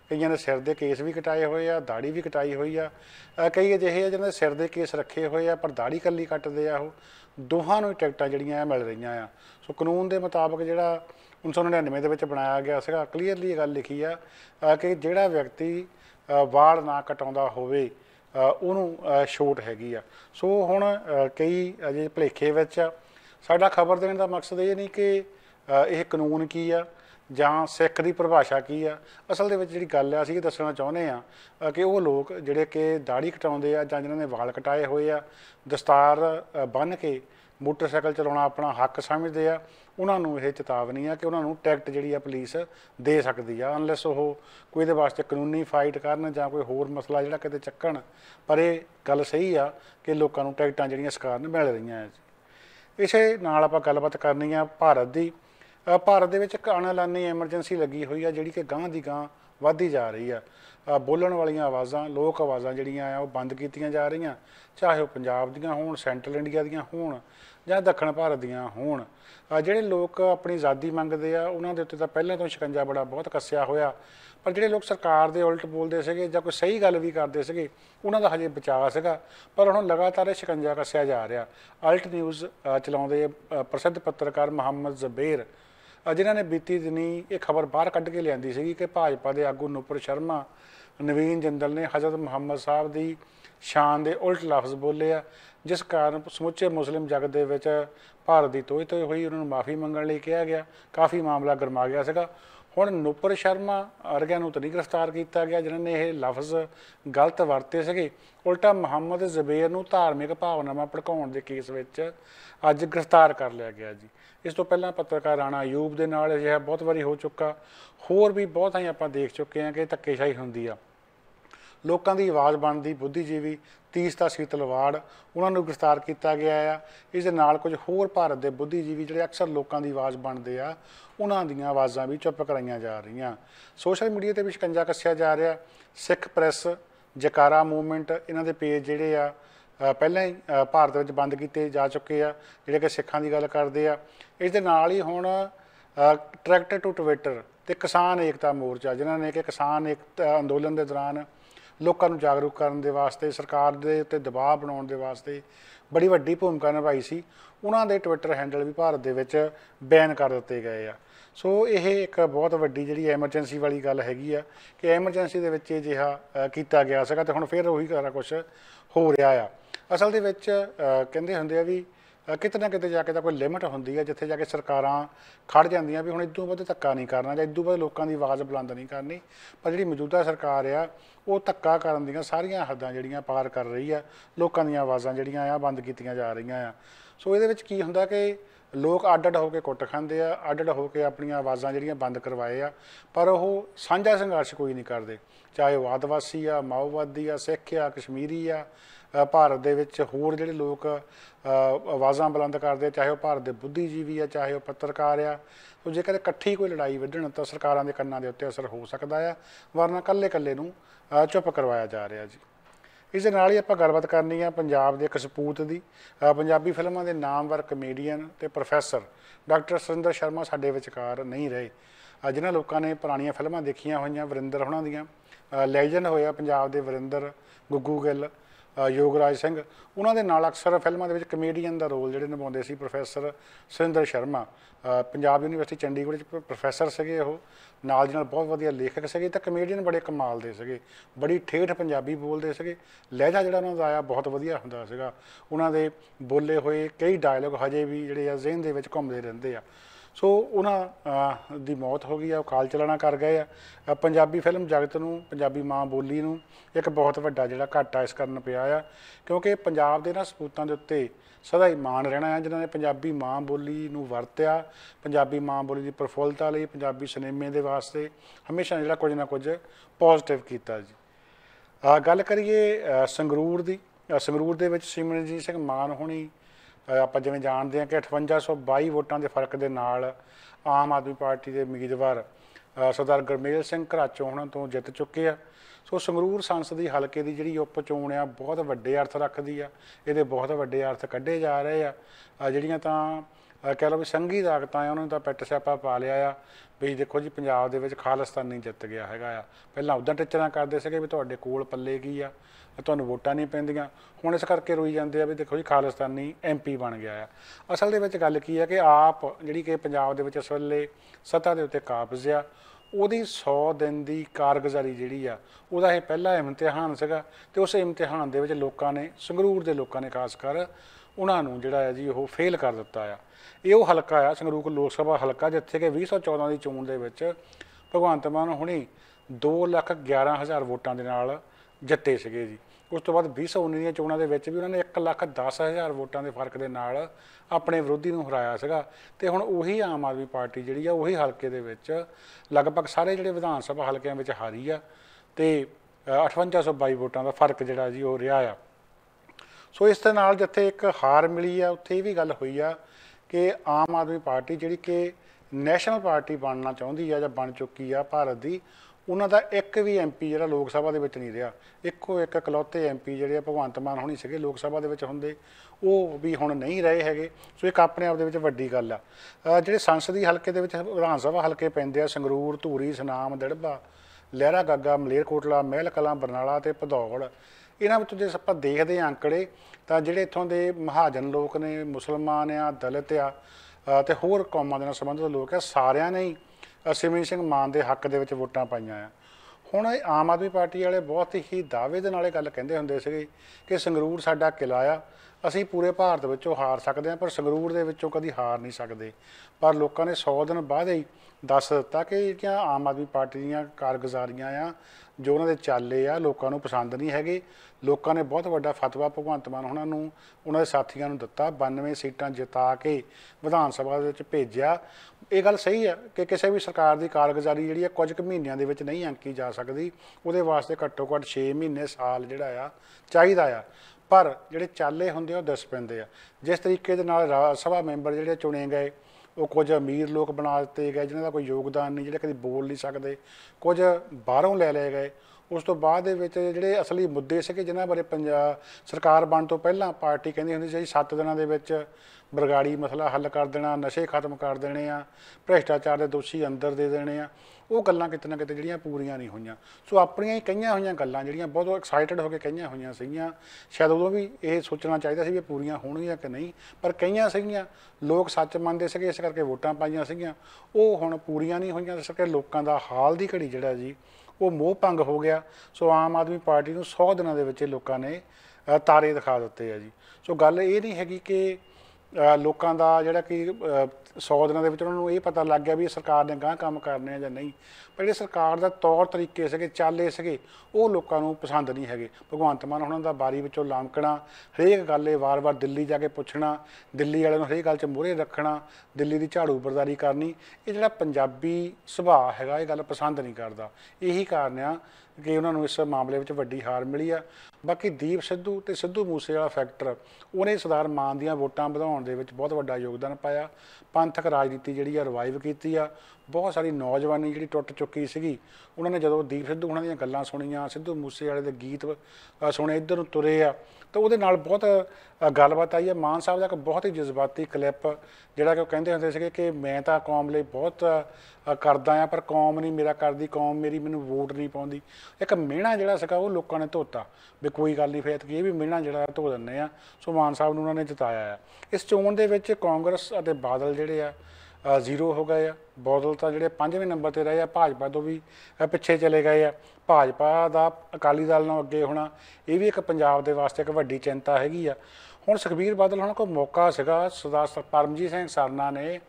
ਕਈਆਂ ਨੇ ਸਿਰ ਦੇ ਕੇਸ ਵੀ ਕਟਾਏ ਹੋਏ ਆ ਦਾੜੀ ਵੀ ਕਟਾਈ ਹੋਈ ਆ ਕਈ ਅਜਿਹੇ ਆ ਜਿਨ੍ਹਾਂ ਦੇ ਸਿਰ ਦੇ ਕੇਸ ਰੱਖੇ ਹੋਏ ਆ ਪਰ ਦਾੜੀ ਕੱਲੀ ਕੱਟਦੇ ਆ ਉਹ ਦੋਹਾਂ ਨੂੰ ਟਿਕਟਾਂ ਜਿਹੜੀਆਂ ਆ ਮਿਲ ਰਹੀਆਂ ਆ ਸੋ ਕਾਨੂੰਨ ਦੇ ਮੁਤਾਬਕ ਜਿਹੜਾ 1999 ਦੇ ਵਿੱਚ ਬਣਾਇਆ ਗਿਆ ਸੀਗਾ ਕਲੀਅਰਲੀ ਇਹ ਗੱਲ ਲਿਖੀ ਆ ਕਿ ਜਿਹੜਾ ਵਿਅਕਤੀ ਵਾਲ ਨਾ ਕਟਾਉਂਦਾ ਹੋਵੇ ਉਹਨੂੰ ਛੋਟ ਹੈਗੀ ਆ ਸੋ ਹੁਣ ਕਈ ਅਜੇ ਭਲੇਖੇ ਵਿੱਚ ਸਾਡਾ ਖਬਰ ਦੇਣ ਦਾ ਮਕਸਦ ਇਹ ਨਹੀਂ ਕਿ ਇਹ ਕਾਨੂੰਨ ਕੀ ਆ ਜਾਂ ਸਿੱਖ ਦੀ ਪਰਿਭਾਸ਼ਾ ਕੀ ਆ ਅਸਲ ਦੇ ਵਿੱਚ ਜਿਹੜੀ ਗੱਲ ਆ ਅਸੀਂ ਇਹ ਦੱਸਣਾ ਚਾਹੁੰਦੇ ਆ ਕਿ ਉਹ ਲੋਕ ਜਿਹੜੇ ਕਿ ਦਾੜੀ ਕਟਾਉਂਦੇ ਆ ਜਾਂ ਜਿਨ੍ਹਾਂ ਨੇ ਵਾਲ ਕਟਾਏ ਹੋਏ ਆ ਦਸਤਾਰ ਬੰਨ ਕੇ ਮੋਟਰਸਾਈਕਲ ਚਲਾਉਣਾ ਆਪਣਾ ਹੱਕ ਸਮਝਦੇ ਆ ਉਹਨਾਂ ਨੂੰ ਇਹ ਚੇਤਾਵਨੀ ਆ ਕਿ ਉਹਨਾਂ ਨੂੰ ਟਿਕਟ ਜਿਹੜੀ ਆ ਪੁਲਿਸ ਦੇ ਸਕਦੀ ਆ ਅਨਲੈਸ ਉਹ ਕੋਈ ਦੇ ਵਾਸਤੇ ਕਾਨੂੰਨੀ ਫਾਈਟ ਕਰਨ ਜਾਂ ਕੋਈ ਹੋਰ ਮਸਲਾ ਜਿਹੜਾ ਕਿਤੇ ਚੱਕਣ ਪਰ ਇਹ ਗੱਲ ਸਹੀ ਆ ਕਿ ਲੋਕਾਂ ਨੂੰ ਟਿਕਟਾਂ ਜਿਹੜੀਆਂ ਸਰਕਾਰ ਨੇ ਮਿਲ ਰਹੀਆਂ ਆ ਇਸੇ ਨਾਲ ਆਪਾਂ ਗੱਲਬਾਤ ਕਰਨੀ ਆ ਭਾਰਤ ਦੀ ਭਾਰਤ ਦੇ ਵਿੱਚ ਕਾਣਾ ਅਣਐਲਾਨੀ ਐਮਰਜੈਂਸੀ ਲੱਗੀ ਹੋਈ ਆ ਜਿਹੜੀ ਕਿ ਗਾਂ ਦੀ ਗਾਂ ਵਧਦੀ ਜਾ ਰਹੀ ਆ ਬੋਲਣ ਵਾਲੀਆਂ ਆਵਾਜ਼ਾਂ ਲੋਕ ਆਵਾਜ਼ਾਂ ਜਿਹੜੀਆਂ ਆ ਉਹ ਬੰਦ ਕੀਤੀਆਂ ਜਾ ਰਹੀਆਂ ਚਾਹੇ ਉਹ ਪੰਜਾਬ ਦੀਆਂ ਹੋਣ ਸੈਂਟਰਲ ਇੰਡੀਆ ਦੀਆਂ ਹੋਣ ਜਾਂ ਦੱਖਣ ਭਾਰਤ ਦੀਆਂ ਹੋਣ ਜਿਹੜੇ ਲੋਕ ਆਪਣੀ ਆਜ਼ਾਦੀ ਮੰਗਦੇ ਆ ਉਹਨਾਂ ਦੇ ਉੱਤੇ ਤਾਂ ਪਹਿਲਾਂ ਤੋਂ ਸ਼ਿਕੰਜਾ ਬੜਾ ਬਹੁਤ ਕੱਸਿਆ ਹੋਇਆ ਪਰ ਜਿਹੜੇ ਲੋਕ ਸਰਕਾਰ ਦੇ ਉਲਟ ਬੋਲਦੇ ਸੀਗੇ ਜਾਂ ਕੋਈ ਸਹੀ ਗੱਲ ਵੀ ਕਰਦੇ ਸੀਗੇ ਉਹਨਾਂ ਦਾ ਹਜੇ ਬਚਾਅ ਸੀਗਾ ਪਰ ਹੁਣ ਲਗਾਤਾਰ ਇਹ ਸ਼ਿਕੰਜਾ ਕੱਸਿਆ ਜਾ ਰਿਹਾ ਅਲਟ ਨਿਊਜ਼ ਚਲਾਉਂਦੇ ਪ੍ਰਸਿੱਧ ਪੱਤਰਕਾਰ ਮੁਹੰਮਦ ਜ਼ਬੇਰ ਜਿਨ੍ਹਾਂ ਨੇ ਬੀਤੀ ਦਿਨੀ ਇਹ ਖਬਰ ਬਾਹਰ ਕੱਢ ਕੇ ਲਿਆਂਦੀ ਸੀਗੀ ਕਿ ਭਾਜਪਾ ਦੇ ਆਗੂ ਨੂਪੁਰ ਸ਼ਰਮਾ ਨਵੀਨ ਜਿੰਦਲ ਨੇ ਹਜ਼ਰਤ ਮੁਹੰਮਦ ਸਾਹਿਬ ਦੀ ਸ਼ਾਨ ਦੇ ਉਲਟ ਲਫ਼ਜ਼ ਬੋਲੇ ਆ ਜਿਸ ਕਾਰਨ ਸਮੁੱਚੇ ਮੁਸਲਿਮ ਜਗਤ ਦੇ ਵਿੱਚ ਭਾਰਤ ਦੀ ਤੋਹੀ ਤੋਹੀ ਹੋਈ ਉਹਨਾਂ ਨੂੰ ਮਾਫੀ ਮੰਗਣ ਲਈ ਕਿਹਾ ਗਿਆ ਕਾਫੀ ਮਾਮਲਾ ਗਰਮਾ ਗਿਆ ਸੀਗਾ ਹੁਣ ਨੁਪਰ ਸ਼ਰਮਾ ਅਰਗਿਆਂ ਨੂੰ ਤਾਂ ਨਹੀਂ ਗ੍ਰਿਫਤਾਰ ਕੀਤਾ ਗਿਆ ਜਿਨ੍ਹਾਂ ਨੇ ਇਹ ਲਫ਼ਜ਼ ਗਲਤ ਵਰਤੇ ਸੀਗੇ ਉਲਟਾ ਮੁਹੰਮਦ ਜ਼ਬੀਰ ਨੂੰ ਧਾਰਮਿਕ ਭਾਵਨਾਵਾਂ ਭੜਕਾਉਣ ਦੇ ਕੇਸ ਵਿੱਚ ਅੱਜ ਗ੍ਰਿਫਤਾਰ ਕਰ ਲਿਆ ਗਿਆ ਜੀ ਇਸ ਤੋਂ ਪਹਿਲਾਂ ਪੱਤਰਕਾਰ ਰਾਣਾ ਯੂਬ ਦੇ ਨਾਲ ਇਹ ਬਹੁਤ ਵਾਰੀ ਹੋ ਚੁੱਕਾ ਹੋਰ ਵੀ ਬਹੁਤ ਹੀ ਆਪਾਂ ਦੇਖ ਚੁੱਕੇ ਹਾਂ ਕਿ ਧੱਕੇਸ਼ਾਹੀ ਹੁੰਦੀ ਆ ਲੋਕਾਂ ਦੀ ਆਵਾਜ਼ ਬਣਦੀ ਬੁੱਧੀਜੀਵੀ ਤੀਸਤਾ ਸੀ ਤਲਵਾੜ ਉਹਨਾਂ ਨੂੰ ਗ੍ਰਿਫਤਾਰ ਕੀਤਾ ਗਿਆ ਆ ਇਸ ਦੇ ਨਾਲ ਕੁਝ ਹੋਰ ਭਾਰਤ ਦੇ ਬੁੱਧੀਜੀਵੀ ਜਿਹੜੇ ਅਕਸਰ ਲੋਕਾਂ ਦੀ ਆਵਾਜ਼ ਬਣਦੇ ਆ ਉਹਨਾਂ ਦੀਆਂ ਆਵਾਜ਼ਾਂ ਵੀ ਚੁੱਪ ਕਰਾਈਆਂ ਜਾ ਰਹੀਆਂ ਸੋਸ਼ਲ ਮੀਡੀਆ ਤੇ ਵੀ ਸ਼ਿਕੰਜਾ ਕੱਸਿਆ ਜਾ ਰਿਹਾ ਸਿੱਖ ਪ੍ਰੈਸ ਜਕਾਰਾ ਮੂਵਮੈਂਟ ਇਹਨਾਂ ਦੇ ਪੇਜ ਜਿਹੜੇ ਆ ਪਹਿਲਾਂ ਹੀ ਭਾਰਤ ਵਿੱਚ ਬੰਦ ਕੀਤੇ ਜਾ ਚੁੱਕੇ ਆ ਜਿਹੜੇ ਕਿ ਸਿੱਖਾਂ ਦੀ ਗੱਲ ਕਰਦੇ ਆ ਇਸ ਦੇ ਨਾਲ ਹੀ ਹੁਣ ਟਰੈਕਟਰ ਟੂ ਟਵਿੱਟਰ ਤੇ ਕਿਸਾਨ ਏਕਤਾ ਮੋਰਚਾ ਜਿਨ੍ਹਾਂ ਨੇ ਕਿ ਕਿਸਾਨ ਏਕਤਾ ਅੰਦੋਲਨ ਦੇ ਦੌਰਾਨ ਲੋਕਾਂ ਨੂੰ ਜਾਗਰੂਕ ਕਰਨ ਦੇ ਵਾਸਤੇ ਸਰਕਾਰ ਦੇ ਉੱਤੇ ਦਬਾਅ ਬਣਾਉਣ ਦੇ ਵਾਸਤੇ ਬੜੀ ਵੱਡੀ ਭੂਮਿਕਾ ਨਿਭਾਈ ਸੀ ਉਹਨਾਂ ਦੇ ਟਵਿੱਟਰ ਹੈਂਡਲ ਵੀ ਭਾਰਤ ਦੇ ਵਿੱਚ ਬੈਨ ਕਰ ਦਿੱਤੇ ਗਏ ਆ ਸੋ ਇਹ ਇੱਕ ਬਹੁਤ ਵੱਡੀ ਜਿਹੜੀ ਐਮਰਜੈਂਸੀ ਵਾਲੀ ਗੱਲ ਹੈਗੀ ਆ ਕਿ ਐਮਰਜੈਂਸੀ ਦੇ ਵਿੱਚ ਇਹ ਜਿਹਾ ਕੀਤਾ ਗਿਆ ਸੀਗਾ ਤੇ ਹੁਣ ਫਿਰ ਉਹੀ ਸਾਰਾ ਕੁਝ ਹੋ ਰਿਹਾ ਆ ਅਸਲ ਦੇ ਵਿੱਚ ਕਹਿੰਦੇ ਹੁੰਦੇ ਆ ਵੀ ਕਿਤੇ ਨਾ ਕਿਤੇ ਜਾ ਕੇ ਤਾਂ ਕੋਈ ਲਿਮਟ ਹੁੰਦੀ ਹੈ ਜਿੱਥੇ ਜਾ ਕੇ ਸਰਕਾਰਾਂ ਖੜ ਜਾਂਦੀਆਂ ਵੀ ਹੁਣ ਇਦੋਂ ਵੱਧ ਧੱਕਾ ਨਹੀਂ ਕਰਨਾ ਜਾਂ ਇਦੋਂ ਵੱਧ ਲੋਕਾਂ ਦੀ ਆਵਾਜ਼ ਬੁਲੰਦ ਨਹੀਂ ਕਰਨੀ ਪਰ ਜਿਹੜੀ ਮੌਜੂਦਾ ਸਰਕਾਰ ਆ ਉਹ ਧੱਕਾ ਕਰਨ ਦੀਆਂ ਸਾਰੀਆਂ ਹੱਦਾਂ ਜਿਹੜੀਆਂ ਪਾਰ ਕਰ ਰਹੀ ਆ ਲੋਕਾਂ ਦੀਆਂ ਆਵਾਜ਼ਾਂ ਜਿਹੜੀਆਂ ਆ ਬੰਦ ਕੀਤੀਆਂ ਜਾ ਰਹੀਆਂ ਆ ਸੋ ਇਹਦੇ ਵਿੱਚ ਕੀ ਹੁੰਦਾ ਕਿ ਲੋਕ ਅੱਡ-ਅੱਡ ਹੋ ਕੇ ਕੁੱਟ ਖਾਂਦੇ ਆ ਅੱਡ-ਅੱਡ ਹੋ ਕੇ ਆਪਣੀਆਂ ਆਵਾਜ਼ਾਂ ਜਿਹੜੀਆਂ ਬੰਦ ਕਰਵਾਏ ਆ ਪਰ ਉਹ ਸਾਂਝਾ ਸੰਘਰਸ਼ ਕੋਈ ਨਹੀਂ ਕਰਦੇ ਚਾਹੇ ਉਹ ਆਦਿਵਾਸੀ ਆ ਮਾਓਵਾਦੀ ਆ ਸਿੱਖ ਆ ਕਸ਼ਮੀਰੀ ਆ ਭਾਰਤ ਦੇ ਵਿੱਚ ਹੋਰ ਜਿਹੜੇ ਲੋਕ ਆਵਾਜ਼ਾਂ ਬੁਲੰਦ ਕਰਦੇ ਚਾਹੇ ਉਹ ਭਾਰਤ ਦੇ ਬੁੱਧੀਜੀਵੀ ਆ ਚਾਹੇ ਉਹ ਪੱਤਰਕਾਰ ਆ ਉਹ ਜੇਕਰ ਇਕੱਠੀ ਕੋਈ ਲੜਾਈ ਵਿੱਢਣ ਤਾਂ ਸਰਕਾਰਾਂ ਦੇ ਕੰਨਾਂ ਦੇ ਉੱਤੇ ਅਸਰ ਹੋ ਸਕਦਾ ਆ ਵਰਨਾ ਕੱਲੇ-ਕੱਲੇ ਨੂੰ ਚੁੱਪ ਕਰਵਾਇਆ ਜਾ ਰਿਹਾ ਜੀ ਇਸ ਦੇ ਨਾਲ ਹੀ ਆਪਾਂ ਗੱਲਬਾਤ ਕਰਨੀ ਆ ਪੰਜਾਬ ਦੇ ਇੱਕ ਸਪੂਤ ਦੀ ਪੰਜਾਬੀ ਫਿਲਮਾਂ ਦੇ ਨਾਮਵਰ ਕਮੇਡੀਅਨ ਤੇ ਪ੍ਰੋਫੈਸਰ ਡਾਕਟਰ ਸੁਰਿੰਦਰ ਸ਼ਰਮਾ ਸਾਡੇ ਵਿਚਕਾਰ ਨਹੀਂ ਰਹੇ ਜਿਨ੍ਹਾਂ ਲੋਕਾਂ ਨੇ ਪੁਰਾਣੀਆਂ ਫਿਲਮਾਂ ਦੇਖੀਆਂ ਹੋਈਆਂ ਵਰਿੰਦਰ ਹੁਣਾਂ ਦੀਆਂ ਲੈਜੈਂਡ ਹੋਇਆ ਪੰਜਾਬ ਦੇ ਵਰਿੰਦਰ ਗੁੱਗੂ ਗਿੱਲ ਯੋਗਰਾਜ ਸਿੰਘ ਉਹਨਾਂ ਦੇ ਨਾਲ ਅਕਸਰ ਫਿਲਮਾਂ ਦੇ ਵਿੱਚ ਕਮੇਡੀਅਨ ਦਾ ਰੋਲ ਜਿਹੜੇ ਨਿਭਾਉਂਦੇ ਸੀ ਪ੍ਰੋਫੈਸਰ ਸਿੰਦਰ ਸ਼ਰਮਾ ਪੰਜਾਬ ਯੂਨੀਵਰਸਿਟੀ ਚੰਡੀਗੜ੍ਹ ਵਿੱਚ ਪ੍ਰੋਫੈਸਰ ਸੀਗੇ ਉਹ ਨਾਲ ਦੇ ਨਾਲ ਬਹੁਤ ਵਧੀਆ ਲੇਖਕ ਸੀਗੇ ਤਾਂ ਕਮੇਡੀਅਨ ਬੜੇ ਕਮਾਲ ਦੇ ਸੀਗੇ ਬੜੀ ਠੇਠ ਪੰਜਾਬੀ ਬੋਲਦੇ ਸੀਗੇ ਲਹਿਜਾ ਜਿਹੜਾ ਉਹਨਾਂ ਦਾ ਆਇਆ ਬਹੁਤ ਵਧੀਆ ਹੁੰਦਾ ਸੀਗਾ ਉਹਨਾਂ ਦੇ ਬੋਲੇ ਹੋਏ ਕਈ ਡਾਇਲੌਗ ਹਜੇ ਵੀ ਜਿਹੜੇ ਆ ਜ਼ਿਹਨ ਦੇ ਵਿੱਚ ਘੁੰਮਦੇ ਰਹਿੰਦੇ ਆ ਸੋ ਉਹਨਾਂ ਦੀ ਮੌਤ ਹੋ ਗਈ ਆ ਉਹ ਕਾਲ ਚਲਾਣਾ ਕਰ ਗਏ ਆ ਪੰਜਾਬੀ ਫਿਲਮ ਜਗਤ ਨੂੰ ਪੰਜਾਬੀ ਮਾਂ ਬੋਲੀ ਨੂੰ ਇੱਕ ਬਹੁਤ ਵੱਡਾ ਜਿਹੜਾ ਘਾਟਾ ਇਸ ਕਰਨ ਪਿਆ ਆ ਕਿਉਂਕਿ ਪੰਜਾਬ ਦੇ ਨਾ ਸਪੂਤਾਂ ਦੇ ਉੱਤੇ ਸਦਾ ਹੀ ਮਾਣ ਰਹਿਣਾ ਆ ਜਿਨ੍ਹਾਂ ਨੇ ਪੰਜਾਬੀ ਮਾਂ ਬੋਲੀ ਨੂੰ ਵਰਤਿਆ ਪੰਜਾਬੀ ਮਾਂ ਬੋਲੀ ਦੀ ਪ੍ਰਫੁੱਲਤਾ ਲਈ ਪੰਜਾਬੀ ਸਿਨੇਮੇ ਦੇ ਵਾਸਤੇ ਹਮੇਸ਼ਾ ਜਿਹੜਾ ਕੁਝ ਨਾ ਕੁਝ ਪੋਜ਼ਿਟਿਵ ਕੀਤਾ ਜੀ ਆ ਗੱਲ ਕਰੀਏ ਸੰਗਰੂਰ ਦੀ ਸੰਗਰੂਰ ਦੇ ਵਿੱਚ ਸਿਮਰਨਜੀਤ ਸਿੰਘ ਮਾਨ ਹੋਣੀ ਆਪਾਂ ਜਿਵੇਂ ਜਾਣਦੇ ਹਾਂ ਕਿ 5822 ਵੋਟਾਂ ਦੇ ਫਰਕ ਦੇ ਨਾਲ ਆਮ ਆਦਮੀ ਪਾਰਟੀ ਦੇ ਉਮੀਦਵਾਰ ਸਰਦਾਰ ਗਰਮੇਲ ਸਿੰਘ ਘਰਾਚੋਂ ਹੁਣਾਂ ਤੋਂ ਜਿੱਤ ਚੁੱਕੇ ਆ ਸੋ ਸੰਗਰੂਰ ਸੰਸਦੀ ਹਲਕੇ ਦੀ ਜਿਹੜੀ ਉਪ ਚੋਣ ਆ ਬਹੁਤ ਵੱਡੇ ਅਰਥ ਰੱਖਦੀ ਆ ਇਹਦੇ ਬਹੁਤ ਵੱਡੇ ਅਰਥ ਕੱਢੇ ਜਾ ਰਹੇ ਆ ਜਿਹੜੀਆਂ ਤਾਂ ਕਹ ਲਓ ਵੀ ਸੰਗੀ ਤਾਕਤਾਂ ਆ ਉਹਨਾਂ ਨੇ ਤਾਂ ਪੈਟ ਸਿਆਪਾ ਪਾ ਲਿਆ ਆ ਵੀ ਦੇਖੋ ਜੀ ਪੰਜਾਬ ਦੇ ਵਿੱਚ ਖਾਲਸਤਾਨੀ ਜਿੱਤ ਗਿਆ ਹੈਗਾ ਆ ਪਹਿਲਾਂ ਉਦਾਂ ਟਿੱਚਰਾਂ ਕਰਦੇ ਸੀਗੇ ਵੀ ਤੁਹਾਡੇ ਕੋਲ ਪੱਲੇ ਕੀ ਆ ਤੁਹਾਨੂੰ ਵੋਟਾਂ ਨਹੀਂ ਪੈਂਦੀਆਂ ਹੁਣ ਇਸ ਕਰਕੇ ਰੋਈ ਜਾਂਦੇ ਆ ਵੀ ਦੇਖੋ ਜੀ ਖਾਲਸਤਾਨੀ ਐਮਪੀ ਬਣ ਗਿਆ ਆ ਅਸਲ ਦੇ ਵਿੱਚ ਗੱਲ ਕੀ ਆ ਕਿ ਆਪ ਜਿਹੜੀ ਕਿ ਪੰਜਾਬ ਦੇ ਵਿੱਚ ਇਸ ਵੇਲੇ ਸੱਤਾ ਦੇ ਉੱਤੇ ਕਾਬਜ਼ ਆ ਉਹਦੀ 100 ਦਿਨ ਦੀ ਕਾਰਗੁਜ਼ਾਰੀ ਜਿਹੜੀ ਆ ਉਹਦਾ ਇਹ ਪਹਿਲਾ ਇਮਤਿਹਾਨ ਸੀਗਾ ਤੇ ਉਸ ਇਮਤਿਹਾਨ ਦੇ ਵਿੱਚ ਲੋਕਾਂ ਨੇ ਸੰਗਰੂਰ ਦੇ ਲੋਕਾਂ ਨੇ ਖਾਸ ਕਰ ਉਹਨਾਂ ਨੂੰ ਜਿਹੜਾ ਹੈ ਜੀ ਉਹ ਫੇਲ ਕਰ ਦਿੱਤਾ ਆ ਇਹ ਉਹ ਹਲਕਾ ਆ ਸੰਗਰੂਕ ਲੋਕ ਸਭਾ ਹਲਕਾ ਜਿੱਥੇ ਕਿ 2014 ਦੀ ਚੋਣ ਦੇ ਵਿੱਚ ਭਗਵੰਤ ਮਾਨ ਹੁਣੀ 2,11,000 ਵੋਟਾਂ ਦੇ ਨਾਲ ਜਿੱਤੇ ਸੀਗੇ ਜੀ ਉਸ ਤੋਂ ਬਾਅਦ 2019 ਦੀਆਂ ਚੋਣਾਂ ਦੇ ਵਿੱਚ ਵੀ ਉਹਨਾਂ ਨੇ 1,10,000 ਵੋਟਾਂ ਦੇ ਫਰਕ ਦੇ ਨਾਲ ਆਪਣੇ ਵਿਰੋਧੀ ਨੂੰ ਹਰਾਇਆ ਸੀਗਾ ਤੇ ਹੁਣ ਉਹੀ ਆਮ ਆਦਮੀ ਪਾਰਟੀ ਜਿਹੜੀ ਆ ਉਹੀ ਹਲਕੇ ਦੇ ਵਿੱਚ ਲਗਭਗ ਸਾਰੇ ਜਿਹੜੇ ਵਿਧਾਨ ਸਭਾ ਹਲਕਿਆਂ ਵਿੱਚ ਹਾਰੀ ਆ ਤੇ 5822 ਵੋਟਾਂ ਦਾ ਫਰਕ ਜਿਹੜਾ ਜੀ ਉਹ ਰਿਹਾ ਆ ਸੋ ਇਸ ਦੇ ਨਾਲ ਜਿੱਥੇ ਇੱਕ ਹਾਰ ਮਿਲੀ ਆ ਉੱਥੇ ਇਹ ਵੀ ਗੱਲ ਹੋਈ ਆ ਕਿ ਆਮ ਆਦਮੀ ਪਾਰਟੀ ਜਿਹੜੀ ਕਿ ਨੈਸ਼ਨਲ ਪਾਰਟੀ ਬਣਨਾ ਚਾਹੁੰਦੀ ਆ ਜਾਂ ਬਣ ਚੁੱਕੀ ਆ ਭਾਰਤ ਦੀ ਉਹਨਾਂ ਦਾ ਇੱਕ ਵੀ ਐਮਪੀ ਜਿਹੜਾ ਲੋਕ ਸਭਾ ਦੇ ਵਿੱਚ ਨਹੀਂ ਰਿਹਾ ਇੱਕੋ ਇੱਕ ਇਕਲੌਤੇ ਐਮਪੀ ਜਿਹੜੇ ਆ ਭਗਵੰਤ ਮਾਨ ਹੋਣੀ ਸੀਗੇ ਲੋਕ ਸਭਾ ਦੇ ਵਿੱਚ ਹੁੰਦੇ ਉਹ ਵੀ ਹੁਣ ਨਹੀਂ ਰਹੇ ਹੈਗੇ ਸੋ ਇੱਕ ਆਪਣੇ ਆਪ ਦੇ ਵਿੱਚ ਵੱਡੀ ਗੱਲ ਆ ਜਿਹੜੇ ਸੰਸਦੀ ਹਲਕੇ ਦੇ ਵਿੱਚ ਵਿਧਾਨ ਸਭਾ ਹਲਕੇ ਪੈਂਦੇ ਆ ਸੰਗਰੂਰ ਧੂਰੀ ਸਨਾਮ ਦੜਬਾ ਲਹਿਰਾ ਗੱਗਾ ਮਲੇਰਕੋਟਲਾ ਮਹਿਲ ਕਲਾਂ ਬਰਨਾਲਾ ਤੇ ਭਦੌੜ ਇਹਨਾਂ ਵਿੱਚ ਜੇ ਆਪਾਂ ਦੇਖਦੇ ਆਂ ਅੰਕੜੇ ਤਾਂ ਜਿਹੜੇ ਇੱਥੋਂ ਦੇ ਮਹਾਜਨ ਲੋਕ ਨੇ ਮੁਸਲਮਾਨ ਆ ਦਲਿਤ ਆ ਤੇ ਹੋਰ ਕੌਮਾਂ ਦੇ ਨਾਲ ਸੰਬੰਧਿਤ ਲੋਕ ਆ ਸਾਰਿਆਂ ਨੇ ਹੀ ਸਿਮਰਨ ਸਿੰਘ ਮਾਨ ਦੇ ਹੱਕ ਦੇ ਵਿੱਚ ਵੋਟਾਂ ਪਾਈਆਂ ਆ ਹੁਣ ਇਹ ਆਮ ਆਦਮੀ ਪਾਰਟੀ ਵਾਲੇ ਬਹੁਤ ਹੀ ਦਾਅਵੇ ਦੇ ਨਾਲ ਇਹ ਗੱਲ ਕਹਿੰਦੇ ਹੁੰਦੇ ਸੀਗੇ ਕਿ ਸੰਗਰੂਰ ਸਾਡਾ ਕਿਲਾ ਆ ਅਸੀਂ ਪੂਰੇ ਭਾਰਤ ਵਿੱਚੋਂ ਹਾਰ ਸਕਦੇ ਹਾਂ ਪਰ ਸੰਗਰੂਰ ਦੇ ਵਿੱਚੋਂ ਕਦੀ ਹਾਰ ਨਹੀਂ ਸਕਦੇ ਪਰ ਲੋਕਾਂ ਨੇ 100 ਦਿਨ ਬਾਅਦ ਹੀ ਦੱਸ ਦਿੱਤਾ ਕਿ ਜਿਹੜੀਆਂ ਆਮ ਆਦਮੀ ਪਾਰਟੀ ਦੀਆਂ ਕਾਰਗੁਜ਼ਾਰੀਆਂ ਆ ਜੋ ਉਹਨਾਂ ਦੇ ਚਾਲੇ ਆ ਲੋਕਾਂ ਨੂੰ ਪਸੰਦ ਨਹੀਂ ਹੈਗੇ ਲੋਕਾਂ ਨੇ ਬਹੁਤ ਵੱਡਾ ਫਤਵਾ ਭਗਵੰਤ ਮਾਨ ਉਹਨਾਂ ਨੂੰ ਉਹਨਾਂ ਦੇ ਸਾਥੀਆਂ ਨੂੰ ਦਿੱਤਾ 92 ਸੀਟਾਂ ਜਿਤਾ ਕੇ ਵਿਧਾਨ ਸਭਾ ਦੇ ਵਿੱਚ ਭੇਜਿਆ ਇਹ ਗੱਲ ਸਹੀ ਹੈ ਕਿ ਕਿਸੇ ਵੀ ਸਰਕਾਰ ਦੀ ਕਾਰਗੁਜ਼ਾਰੀ ਜਿਹੜੀ ਹੈ ਕੁਝ ਕੁ ਮਹੀਨਿਆਂ ਦੇ ਵਿੱਚ ਨਹੀਂ ਅੰਕੀ ਜਾ ਸਕਦੀ ਉਹਦੇ ਵਾਸਤੇ ਘੱਟੋ ਘੱਟ 6 ਮਹੀਨੇ ਸਾਲ ਜਿਹੜਾ ਆ ਚਾਹੀਦਾ ਆ ਪਰ ਜਿਹੜੇ ਚਾਲੇ ਹੁੰਦੇ ਉਹ ਦੱਸ ਪੈਂਦੇ ਆ ਜਿਸ ਤਰੀਕੇ ਦੇ ਨਾਲ ਰਾਜ ਸਭਾ ਮੈਂਬਰ ਜਿਹੜੇ ਚੁਣੇ ਗਏ ਉਹ ਕੁਝ ਅਮੀਰ ਲੋਕ ਬਣਾ ਦਿੱਤੇ ਗਏ ਜਿਨ੍ਹਾਂ ਦਾ ਕੋਈ ਯੋਗਦਾਨ ਨਹੀਂ ਜਿਹੜੇ ਕਦੀ ਬੋਲ ਨਹੀਂ ਸਕਦੇ ਕੁਝ ਬਾਹਰੋਂ ਲੈ ਲਏ ਗਏ ਉਸ ਤੋਂ ਬਾਅਦ ਦੇ ਵਿੱਚ ਜਿਹੜੇ ਅਸਲੀ ਮੁੱਦੇ ਸੀਗੇ ਜਿਨ੍ਹਾਂ ਬਾਰੇ ਪੰਜਾਬ ਸਰਕਾਰ ਬਣ ਤੋਂ ਪਹਿਲਾਂ ਪਾਰਟੀ ਕਹਿੰਦੀ ਹੁੰਦੀ ਸੀ 7 ਦਿਨਾਂ ਦੇ ਵਿੱਚ ਬਰਗਾੜੀ ਮਸਲਾ ਹੱਲ ਕਰ ਦੇਣਾ ਨਸ਼ੇ ਖਤਮ ਕਰ ਦੇਣੇ ਆ ਭ੍ਰਿਸ਼ਟਾਚਾਰ ਦੇ ਦੋਸ਼ੀ ਅੰਦਰ ਦੇ ਦੇਣੇ ਆ ਉਹ ਗੱਲਾਂ ਕਿਤੇ ਨਾ ਕਿਤੇ ਜਿਹੜੀਆਂ ਪੂਰੀਆਂ ਨਹੀਂ ਹੋਈਆਂ ਸੋ ਆਪਣੀਆਂ ਹੀ ਕਈਆਂ ਹੋਈਆਂ ਗੱਲਾਂ ਜਿਹੜੀਆਂ ਬਹੁਤ ਐਕਸਾਈਟਡ ਹੋ ਕੇ ਕਈਆਂ ਹੋਈਆਂ ਸੀਗੀਆਂ ਸ਼ਾਇਦ ਉਦੋਂ ਵੀ ਇਹ ਸੋਚਣਾ ਚਾਹੀਦਾ ਸੀ ਵੀ ਪੂਰੀਆਂ ਹੋਣਗੀਆਂ ਕਿ ਨਹੀਂ ਪਰ ਕਈਆਂ ਸੀਗੀਆਂ ਲੋਕ ਸੱਚ ਮੰਨਦੇ ਸੀਗੇ ਇਸ ਕਰਕੇ ਵੋਟਾਂ ਪਾਈਆਂ ਸੀਗੀਆਂ ਉਹ ਹੁਣ ਪੂਰੀਆਂ ਨਹੀਂ ਹੋਈਆਂ ਇਸ ਕਰਕੇ ਲੋਕਾਂ ਦਾ ਹਾਲ ਦੀ ਘੜੀ ਜਿਹੜਾ ਜੀ ਉਹ ਮੋਹ ਭੰਗ ਹੋ ਗਿਆ ਸੋ ਆਮ ਆਦਮੀ ਪਾਰਟੀ ਨੂੰ 100 ਦਿਨਾਂ ਦੇ ਵਿੱਚ ਲੋਕਾਂ ਨੇ ਤਾਰੇ ਦਿਖਾ ਦਿੱਤੇ ਆ ਜੀ ਸੋ ਗੱਲ ਇਹ ਨਹੀਂ ਹੈਗੀ ਕਿ ਲੋਕਾਂ ਦਾ ਜਿਹੜਾ ਕਿ 100 ਦਿਨਾਂ ਦੇ ਵਿੱਚ ਉਹਨਾਂ ਨੂੰ ਇਹ ਪਤਾ ਲੱਗ ਗਿਆ ਵੀ ਸਰਕਾਰ ਨੇ ਗਾਂ ਕੰਮ ਕਰਨੇ ਆ ਜਾਂ ਨਹੀਂ ਪਰ ਜਿਹੜੇ ਸਰਕਾਰ ਦਾ ਤੌਰ ਤਰੀਕੇ ਸੀਗੇ ਚਾਲੇ ਸੀਗੇ ਉਹ ਲੋਕਾਂ ਨੂੰ ਪਸੰਦ ਨਹੀਂ ਹੈਗੇ ਭਗਵੰਤ ਮਾਨ ਉਹਨਾਂ ਦਾ ਬਾਰੀ ਵਿੱਚੋਂ ਲਾਮਕਣਾ ਹਰੇਕ ਗੱਲ ਇਹ ਵਾਰ-ਵਾਰ ਦਿੱਲੀ ਜਾ ਕੇ ਪੁੱਛਣਾ ਦਿੱਲੀ ਵਾਲਿਆਂ ਨੂੰ ਹਰੇਕ ਗੱਲ 'ਚ ਮੋਹਰੇ ਰੱਖਣਾ ਦਿੱਲੀ ਦੀ ਝਾੜੂ ਬਰਦਾਰੀ ਕਰਨੀ ਇਹ ਜਿਹੜਾ ਪੰਜਾਬੀ ਸੁਭਾਅ ਹੈਗਾ ਇਹ ਗੱਲ ਪਸੰਦ ਨਹੀਂ ਕਰਦਾ ਇਹੀ ਕਾਰਨ ਆ ਕਿ ਉਹਨਾਂ ਨੂੰ ਇਸ ਮਾਮਲੇ ਵਿੱਚ ਵੱਡੀ ਹਾਰ ਮਿਲੀ ਆ ਬਾਕੀ ਦੀਪ ਸਿੱਧੂ ਤੇ ਸਿੱਧੂ ਮੂਸੇ ਵਾਲਾ ਫੈਕਟਰ ਉਹਨੇ ਸਰਦਾਰ ਮਾਨ ਦੀਆਂ ਵੋਟਾਂ ਵਧਾਉਣ ਦੇ ਵਿੱਚ ਬਹੁਤ ਵੱਡਾ ਯੋਗਦਾਨ ਪਾਇਆ ਪੰਥਕ ਰਾਜਨੀਤੀ ਜਿਹੜੀ ਆ ਰਿਵਾਈਵ ਕੀਤੀ ਆ ਬਹੁਤ ਸਾਰੀ ਨੌਜਵਾਨੀ ਜਿਹੜੀ ਟੁੱਟ ਚੁੱਕੀ ਸੀਗੀ ਉਹਨਾਂ ਨੇ ਜਦੋਂ ਦੀਪ ਸਿੱਧੂ ਉਹਨਾਂ ਦੀਆਂ ਗੱਲਾਂ ਸੁਣੀਆਂ ਸਿੱਧੂ ਮੂਸੇ ਵਾਲੇ ਦੇ ਗੀਤ ਸੁਣੇ ਇੱਧਰ ਨੂੰ ਤੁਰੇ ਆ ਤਾਂ ਉਹਦੇ ਨਾਲ ਬਹੁਤ ਗੱਲਬਾਤ ਆਈ ਹੈ ਮਾਨ ਸਾਹਿਬ ਦਾ ਇੱਕ ਬਹੁਤ ਹੀ ਜਜ਼ਬਾਤੀ ਕਲਿੱਪ ਜਿਹੜਾ ਕਿ ਉਹ ਕਹਿੰਦੇ ਹੁੰਦੇ ਸੀਗੇ ਕਿ ਮੈਂ ਤਾਂ ਕੌਮ ਲਈ ਬਹੁਤ ਕਰਦਾ ਆ ਪਰ ਕੌਮ ਨਹੀਂ ਮੇਰਾ ਕਰਦੀ ਕੌਮ ਮੇਰੀ ਮੈਨੂੰ ਵੋਟ ਨਹੀਂ ਪਾਉਂਦੀ ਇੱਕ ਮਿਹਣਾ ਜਿਹੜਾ ਸੀਗਾ ਉਹ ਲੋਕਾਂ ਨੇ ਧੋਤਾ ਕੋਈ ਗੱਲ ਨਹੀਂ ਫੇਰ ਕਿ ਇਹ ਵੀ ਮਿਲਣਾ ਜਿਹੜਾ ਧੋ ਦਿੰਨੇ ਆ ਸੋ ਮਾਨ ਸਾਹਿਬ ਨੂੰ ਉਹਨਾਂ ਨੇ ਜਿਤਾਇਆ ਆ ਇਸ ਚੋਣ ਦੇ ਵਿੱਚ ਕਾਂਗਰਸ ਅਤੇ ਬਾਦਲ ਜਿਹੜੇ ਆ ਜ਼ੀਰੋ ਹੋ ਗਏ ਆ ਬਾਦਲ ਤਾਂ ਜਿਹੜੇ ਪੰਜਵੇਂ ਨੰਬਰ ਤੇ ਰਹੇ ਆ ਭਾਜਪਾ ਤੋਂ ਵੀ ਪਿੱਛੇ ਚਲੇ ਗਏ ਆ ਭਾਜਪਾ ਦਾ ਅਕਾਲੀ ਦਲ ਨਾਲ ਅੱਗੇ ਹੋਣਾ ਇਹ ਵੀ ਇੱਕ ਪੰਜਾਬ ਦੇ ਵਾਸਤੇ ਇੱਕ ਵੱਡੀ ਚਿੰਤਾ ਹੈਗੀ ਆ ਹੁਣ ਸੁਖਬੀਰ ਬਾਦਲ ਹੁਣ ਕੋਈ ਮੌਕਾ ਸੀਗਾ ਸਰਦਾਰ ਪਰਮਜੀਤ ਸਿੰਘ ਸਰਨਾ ਨੇ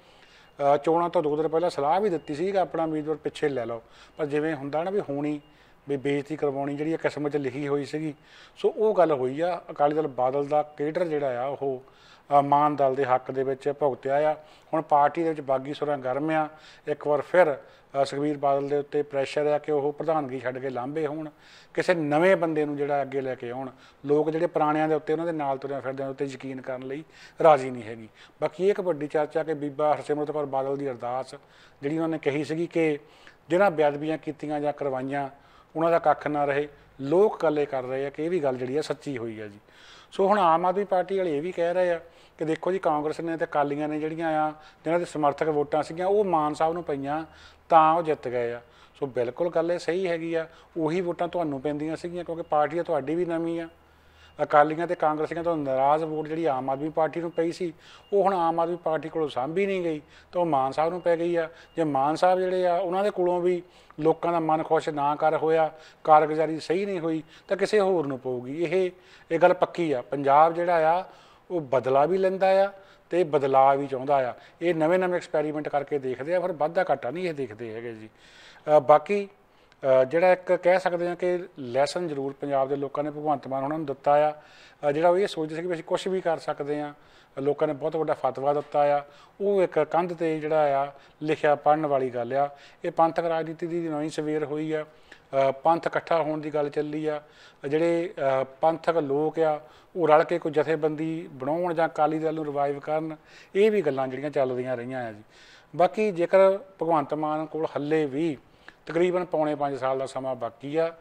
ਚੋਣਾਂ ਤੋਂ ਦੋ ਦਿਨ ਪਹਿਲਾਂ ਸਲਾਹ ਵੀ ਦਿੱਤੀ ਸੀ ਕਿ ਆਪਣਾ ਉਮੀਦਵਾਰ ਪਿੱਛੇ ਲੈ ਲਓ ਪਰ ਜਿਵੇਂ ਹੁੰਦਾ ਨਾ ਵੀ ਹੋਣੀ ਵੀ ਬੇਇੱਜ਼ਤੀ ਕਰਵਾਉਣੀ ਜਿਹੜੀ ਕਿਸਮਤ 'ਚ ਲਿਖੀ ਹੋਈ ਸੀਗੀ ਸੋ ਉਹ ਗੱਲ ਹੋਈ ਆ ਅਕਾਲੀ ਦਲ ਬਾਦਲ ਦਾ ਕੇਡਰ ਜਿਹੜਾ ਆ ਉਹ ਮਾਨ ਦਲ ਦੇ ਹੱਕ ਦੇ ਵਿੱਚ ਭੁਗਤਿਆ ਆ ਹੁਣ ਪਾਰਟੀ ਦੇ ਵਿੱਚ ਬਾਗੀ ਸੁਰਾਂ ਗਰਮ ਆ ਇੱਕ ਵਾਰ ਫਿਰ ਸੁਖਬੀਰ ਬਾਦਲ ਦੇ ਉੱਤੇ ਪ੍ਰੈਸ਼ਰ ਆ ਕਿ ਉਹ ਪ੍ਰਧਾਨਗੀ ਛੱਡ ਕੇ ਲਾਂਬੇ ਹੋਣ ਕਿਸੇ ਨਵੇਂ ਬੰਦੇ ਨੂੰ ਜਿਹੜਾ ਅੱਗੇ ਲੈ ਕੇ ਆਉਣ ਲੋਕ ਜਿਹੜੇ ਪੁਰਾਣਿਆਂ ਦੇ ਉੱਤੇ ਉਹਨਾਂ ਦੇ ਨਾਲ ਤੁਰਿਆ ਫਿਰਦੇ ਉੱਤੇ ਯਕੀਨ ਕਰਨ ਲਈ ਰਾਜ਼ੀ ਨਹੀਂ ਹੈਗੀ ਬਾਕੀ ਇਹ ਵੱਡੀ ਚਰਚਾ ਕਿ ਬੀਬਾ ਹਰਸਿਮਰਤ ਕੌਰ ਬਾਦਲ ਦੀ ਅਰਦਾਸ ਜਿਹੜੀ ਉਹਨਾਂ ਨੇ ਕਹੀ ਸੀਗੀ ਕਿ ਜਿਹਨਾਂ ਬਿਆਦਬੀਆਂ ਕੀਤੀਆਂ ਜਾਂ ਕਰਵਾਈਆਂ ਉਹਨਾਂ ਦਾ ਕੱਖ ਨਾ ਰਹੇ ਲੋਕ ਕੱਲੇ ਕਰ ਰਹੇ ਆ ਕਿ ਇਹ ਵੀ ਗੱਲ ਜਿਹੜੀ ਆ ਸੱਚੀ ਹੋਈ ਆ ਜੀ ਸੋ ਹੁਣ ਆਮ ਆਦਮੀ ਪਾਰਟੀ ਵਾਲੇ ਇਹ ਵੀ ਕਹਿ ਰਹੇ ਆ ਕਿ ਦੇਖੋ ਜੀ ਕਾਂਗਰਸ ਨੇ ਤੇ ਕਾਲੀਆਂ ਨੇ ਜਿਹੜੀਆਂ ਆ ਜਿਹਨਾਂ ਦੇ ਸਮਰਥਕ ਵੋਟਾਂ ਸੀਗੀਆਂ ਉਹ ਮਾਨ ਸਾਹਿਬ ਨੂੰ ਪਈਆਂ ਤਾਂ ਉਹ ਜਿੱਤ ਗਏ ਆ ਸੋ ਬਿਲਕੁਲ ਗੱਲ ਇਹ ਸਹੀ ਹੈਗੀ ਆ ਉਹੀ ਵੋਟਾਂ ਤੁਹਾਨੂੰ ਪੈਂਦੀਆਂ ਸੀਗੀਆਂ ਕਿਉਂਕਿ ਪਾਰਟੀ ਤੁਹਾਡੀ ਵੀ ਨਵੀਂ ਆ ਅਕਾਲੀਆਂ ਤੇ ਕਾਂਗਰਸੀਆਂ ਤੋਂ ਨਾਰਾਜ਼ ਵੋਟ ਜਿਹੜੀ ਆਮ ਆਦਮੀ ਪਾਰਟੀ ਨੂੰ ਪਈ ਸੀ ਉਹ ਹੁਣ ਆਮ ਆਦਮੀ ਪਾਰਟੀ ਕੋਲੋਂ ਸਾਂਭੀ ਨਹੀਂ ਗਈ ਤਾਂ ਉਹ ਮਾਨ ਸਾਹਿਬ ਨੂੰ ਪੈ ਗਈ ਆ ਜੇ ਮਾਨ ਸਾਹਿਬ ਜਿਹੜੇ ਆ ਉਹਨਾਂ ਦੇ ਕੋਲੋਂ ਵੀ ਲੋਕਾਂ ਦਾ ਮਨ ਖੁਸ਼ ਨਾ ਕਰ ਹੋਇਆ ਕਾਰਗੁਜ਼ਾਰੀ ਸਹੀ ਨਹੀਂ ਹੋਈ ਤਾਂ ਕਿਸੇ ਹੋਰ ਨੂੰ ਪਊਗੀ ਇਹ ਇਹ ਗੱਲ ਪੱਕੀ ਆ ਪੰਜਾਬ ਜਿਹੜਾ ਆ ਉਹ ਬਦਲਾ ਵੀ ਲੈਂਦਾ ਆ ਤੇ ਬਦਲਾ ਵੀ ਚਾਹੁੰਦਾ ਆ ਇਹ ਨਵੇਂ ਨਵੇਂ ਐਕਸਪੈਰੀਮੈਂਟ ਕਰਕੇ ਦੇਖਦੇ ਆ ਫਿਰ ਵੱਧਾ ਘਾਟਾ ਨਹੀਂ ਇਹ ਦੇਖਦੇ ਹੈਗੇ ਜੀ ਬਾਕੀ ਜਿਹੜਾ ਇੱਕ ਕਹਿ ਸਕਦੇ ਹਾਂ ਕਿ ਲੈਸਨ ਜ਼ਰੂਰ ਪੰਜਾਬ ਦੇ ਲੋਕਾਂ ਨੇ ਭਗਵੰਤ ਮਾਨ ਉਹਨਾਂ ਨੂੰ ਦਿੱਤਾ ਆ ਜਿਹੜਾ ਉਹ ਇਹ ਸੋਚਦੇ ਸੀ ਕਿ ਅਸੀਂ ਕੁਝ ਵੀ ਕਰ ਸਕਦੇ ਆ ਲੋਕਾਂ ਨੇ ਬਹੁਤ ਵੱਡਾ ਫਤਵਾ ਦਿੱਤਾ ਆ ਉਹ ਇੱਕ ਕੰਧ ਤੇ ਜਿਹੜਾ ਆ ਲਿਖਿਆ ਪੜਨ ਵਾਲੀ ਗੱਲ ਆ ਇਹ ਪੰਥਕ ਰਾਜਨੀਤੀ ਦੀ ਨਵੀਂ ਸਵੇਰ ਹੋਈ ਆ ਪੰਥ ਇਕੱਠਾ ਹੋਣ ਦੀ ਗੱਲ ਚੱਲੀ ਆ ਜਿਹੜੇ ਪੰਥਕ ਲੋਕ ਆ ਉਹ ਰਲ ਕੇ ਕੋਈ ਜਥੇਬੰਦੀ ਬਣਾਉਣ ਜਾਂ ਕਾਲੀ ਦਲ ਨੂੰ ਰਿਵਾਈਵ ਕਰਨ ਇਹ ਵੀ ਗੱਲਾਂ ਜਿਹੜੀਆਂ ਚੱਲ ਰਹੀਆਂ ਆ ਜੀ ਬਾਕੀ ਜੇਕਰ ਭਗਵੰਤ ਮਾਨ ਕੋਲ ਹੱਲੇ ਵੀ ਤਕਰੀਬਨ ਪੌਣੇ 5 ਸਾਲ ਦਾ ਸਮਾਂ ਬਾਕੀ ਆ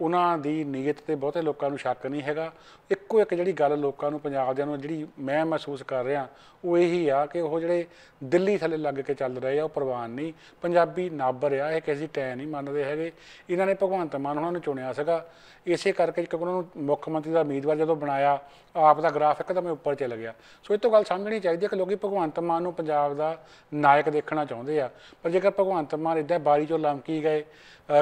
ਉਹਨਾਂ ਦੀ ਨੀਅਤ ਤੇ ਬਹੁਤੇ ਲੋਕਾਂ ਨੂੰ ਸ਼ੱਕ ਨਹੀਂ ਹੈਗਾ ਇਹ ਇੱਕੋ ਇੱਕ ਜਿਹੜੀ ਗੱਲ ਲੋਕਾਂ ਨੂੰ ਪੰਜਾਬ ਦੇ ਨੂੰ ਜਿਹੜੀ ਮੈਂ ਮਹਿਸੂਸ ਕਰ ਰਿਹਾ ਉਹ ਇਹੀ ਆ ਕਿ ਉਹ ਜਿਹੜੇ ਦਿੱਲੀ ਥੱਲੇ ਲੱਗ ਕੇ ਚੱਲ ਰਹੇ ਆ ਉਹ ਪ੍ਰਵਾਨ ਨਹੀਂ ਪੰਜਾਬੀ ਨਾਬਰ ਆ ਇਹ ਕਿਸੇ ਟੈ ਨਹੀਂ ਮੰਨਦੇ ਹੈਗੇ ਇਹਨਾਂ ਨੇ ਭਗਵੰਤ ਮਾਨ ਉਹਨਾਂ ਨੂੰ ਚੁਣਿਆ ਸੀਗਾ ਇਸੇ ਕਰਕੇ ਕਿ ਉਹਨਾਂ ਨੂੰ ਮੁੱਖ ਮੰਤਰੀ ਦਾ ਉਮੀਦਵਾਰ ਜਦੋਂ ਬਣਾਇਆ ਆਪ ਦਾ ਗ੍ਰਾਫ ਇੱਕਦਮ ਉੱਪਰ ਚਲ ਗਿਆ ਸੋ ਇਹ ਤੋਂ ਗੱਲ ਸਮਝਣੀ ਚਾਹੀਦੀ ਹੈ ਕਿ ਲੋਕੀ ਭਗਵੰਤ ਮਾਨ ਨੂੰ ਪੰਜਾਬ ਦਾ ਨਾਇਕ ਦੇਖਣਾ ਚਾਹੁੰਦੇ ਆ ਪਰ ਜੇਕਰ ਭਗਵੰਤ ਮਾਨ ਇਦਾਂ ਬਾਰੀ ਚੋਂ ਲਮਕੀ ਗਏ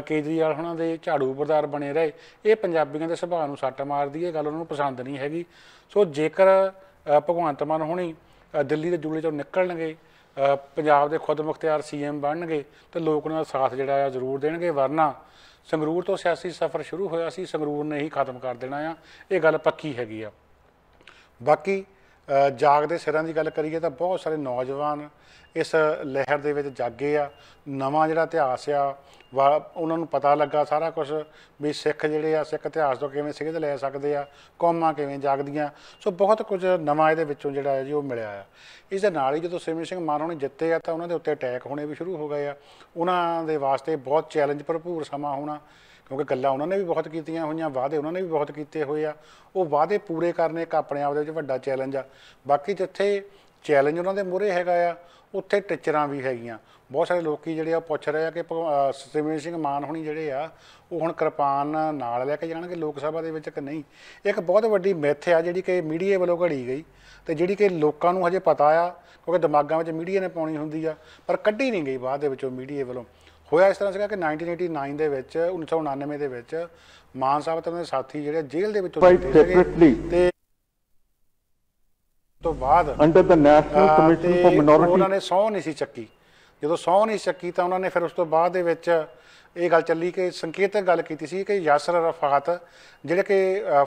ਕੇਜਰੀਵਾਲ ਉਹਨਾਂ ਦੇ ਝਾੜੂ ਬਰਦਾਰ ਬਣੇ ਰਹੇ ਇਹ ਪੰਜਾਬੀਆਂ ਦੇ ਸੁਭਾਅ ਨੂੰ ਸੱਟ ਮਾਰਦੀ ਹੈ ਗੱਲ ਉਹਨਾਂ ਨੂੰ ਪਸੰਦ ਪਸੰਦ ਨਹੀਂ ਹੈਗੀ ਸੋ ਜੇਕਰ ਭਗਵੰਤ ਮਾਨ ਹੋਣੀ ਦਿੱਲੀ ਦੇ ਜੂਲੇ ਚੋਂ ਨਿਕਲਣਗੇ ਪੰਜਾਬ ਦੇ ਖੁਦ ਮੁਖਤਿਆਰ ਸੀਐਮ ਬਣਨਗੇ ਤੇ ਲੋਕ ਉਹਨਾਂ ਦਾ ਸਾਥ ਜਿਹੜਾ ਆ ਜ਼ਰੂਰ ਦੇਣਗੇ ਵਰਨਾ ਸੰਗਰੂਰ ਤੋਂ ਸਿਆਸੀ ਸਫ਼ਰ ਸ਼ੁਰੂ ਹੋਇਆ ਸੀ ਸੰਗਰੂਰ ਨੇ ਹੀ ਖਤਮ ਕਰ ਦੇਣਾ ਆ ਇਹ ਗੱਲ ਪੱਕੀ ਹੈਗੀ ਆ ਬਾਕੀ ਜਾਗਦੇ ਸਿਰਾਂ ਦੀ ਗੱਲ ਕਰੀਏ ਤਾਂ ਬਹੁਤ ਸਾਰੇ ਨੌਜਵਾਨ ਇਸ ਲਹਿਰ ਦੇ ਵਿੱਚ ਜਾਗੇ ਆ ਨਵਾਂ ਜਿਹੜਾ ਇਤਿਹਾਸ ਆ ਉਹਨਾਂ ਨੂੰ ਪਤਾ ਲੱਗਾ ਸਾਰਾ ਕੁਝ ਵੀ ਸਿੱਖ ਜਿਹੜੇ ਆ ਸਿੱਖ ਇਤਿਹਾਸ ਤੋਂ ਕਿਵੇਂ ਸਿੱਖਿਆ ਲੈ ਸਕਦੇ ਆ ਕੌਮਾਂ ਕਿਵੇਂ ਜਾਗਦੀਆਂ ਸੋ ਬਹੁਤ ਕੁਝ ਨਵਾਂ ਇਹਦੇ ਵਿੱਚੋਂ ਜਿਹੜਾ ਹੈ ਜੀ ਉਹ ਮਿਲਿਆ ਆ ਇਸ ਦੇ ਨਾਲ ਹੀ ਜਦੋਂ ਸਿਮਰ ਸਿੰਘ ਮਾਨ ਹੋਣੀ ਜਿੱਤੇ ਆ ਤਾਂ ਉਹਨਾਂ ਦੇ ਉੱਤੇ ਅਟੈਕ ਹੋਣੇ ਵੀ ਸ਼ੁਰੂ ਹੋ ਗਏ ਆ ਉਹਨਾਂ ਦੇ ਵਾਸਤੇ ਬਹੁਤ ਚੈਲੰਜ ਭਰਪੂਰ ਸਮਾਂ ਹੋਣਾ ਕਿਉਂਕਿ ਗੱਲਾਂ ਉਹਨਾਂ ਨੇ ਵੀ ਬਹੁਤ ਕੀਤੀਆਂ ਹੋਈਆਂ ਵਾਅਦੇ ਉਹਨਾਂ ਨੇ ਵੀ ਬਹੁਤ ਕੀਤੇ ਹੋਏ ਆ ਉਹ ਵਾਅਦੇ ਪੂਰੇ ਕਰਨੇ ਇੱਕ ਆਪਣੇ ਆਪ ਦੇ ਵਿੱਚ ਵੱਡਾ ਚੈਲੰਜ ਆ ਬਾਕੀ ਜਿੱਥੇ ਚੈਲੰਜ ਉਹਨਾਂ ਦੇ ਮੂਰੇ ਹੈਗਾ ਆ ਉੱਥੇ ਟਿਚਰਾਂ ਵੀ ਹੈਗੀਆਂ ਬਹੁਤ ਸਾਰੇ ਲੋਕੀ ਜਿਹੜੇ ਆ ਪੁੱਛ ਰਹੇ ਆ ਕਿ ਸਿਮਰਨ ਸਿੰਘ ਮਾਨ ਹੁਣੀ ਜਿਹੜੇ ਆ ਉਹ ਹੁਣ ਕਿਰਪਾਨ ਨਾਲ ਲੈ ਕੇ ਜਾਣਗੇ ਲੋਕ ਸਭਾ ਦੇ ਵਿੱਚ ਕਿ ਨਹੀਂ ਇੱਕ ਬਹੁਤ ਵੱਡੀ ਮਿੱਥ ਆ ਜਿਹੜੀ ਕਿ ਮੀਡੀਆ ਵੱਲੋਂ ਘੜੀ ਗਈ ਤੇ ਜਿਹੜੀ ਕਿ ਲੋਕਾਂ ਨੂੰ ਹਜੇ ਪਤਾ ਆ ਕਿਉਂਕਿ ਦਿਮਾਗਾਂ ਵਿੱਚ ਮੀਡੀਆ ਨੇ ਪਾਉਣੀ ਹੁੰਦੀ ਆ ਪਰ ਕੱਢੀ ਨਹੀਂ ਗਈ ਬਾਅਦ ਦੇ ਵਿੱਚੋਂ ਮੀਡੀਆ ਵੱਲੋਂ ਹੋਇਆ ਇਸ ਤਰ੍ਹਾਂ ਸੀਗਾ ਕਿ 1989 ਦੇ ਵਿੱਚ 1999 ਦੇ ਵਿੱਚ ਮਾਨ ਸਾਹਿਬ ਤੇ ਉਹਦੇ ਦੇ ਸਾਥੀ ਜਿਹੜੇ ਜੇਲ੍ਹ ਦੇ ਵਿੱਚੋਂ ਸੈਪਰੇਟਲੀ ਤੇ ਤੋਂ ਬਾਅਦ under the national commission for minority ਉਹਨਾਂ ਨੇ ਸੌ ਨਹੀਂ ਸੀ ਚੱਕੀ ਜਦੋਂ ਸੌ ਨਹੀਂ ਚੱਕੀ ਤਾਂ ਉਹਨਾਂ ਨੇ ਫਿਰ ਉਸ ਤੋਂ ਬਾਅਦ ਦੇ ਵਿੱਚ ਇਹ ਗੱਲ ਚੱਲੀ ਕਿ ਸੰਕੇਤਕ ਗੱਲ ਕੀਤੀ ਸੀ ਕਿ ਯਾਸਰ ਰਫਾਤ ਜਿਹੜੇ ਕਿ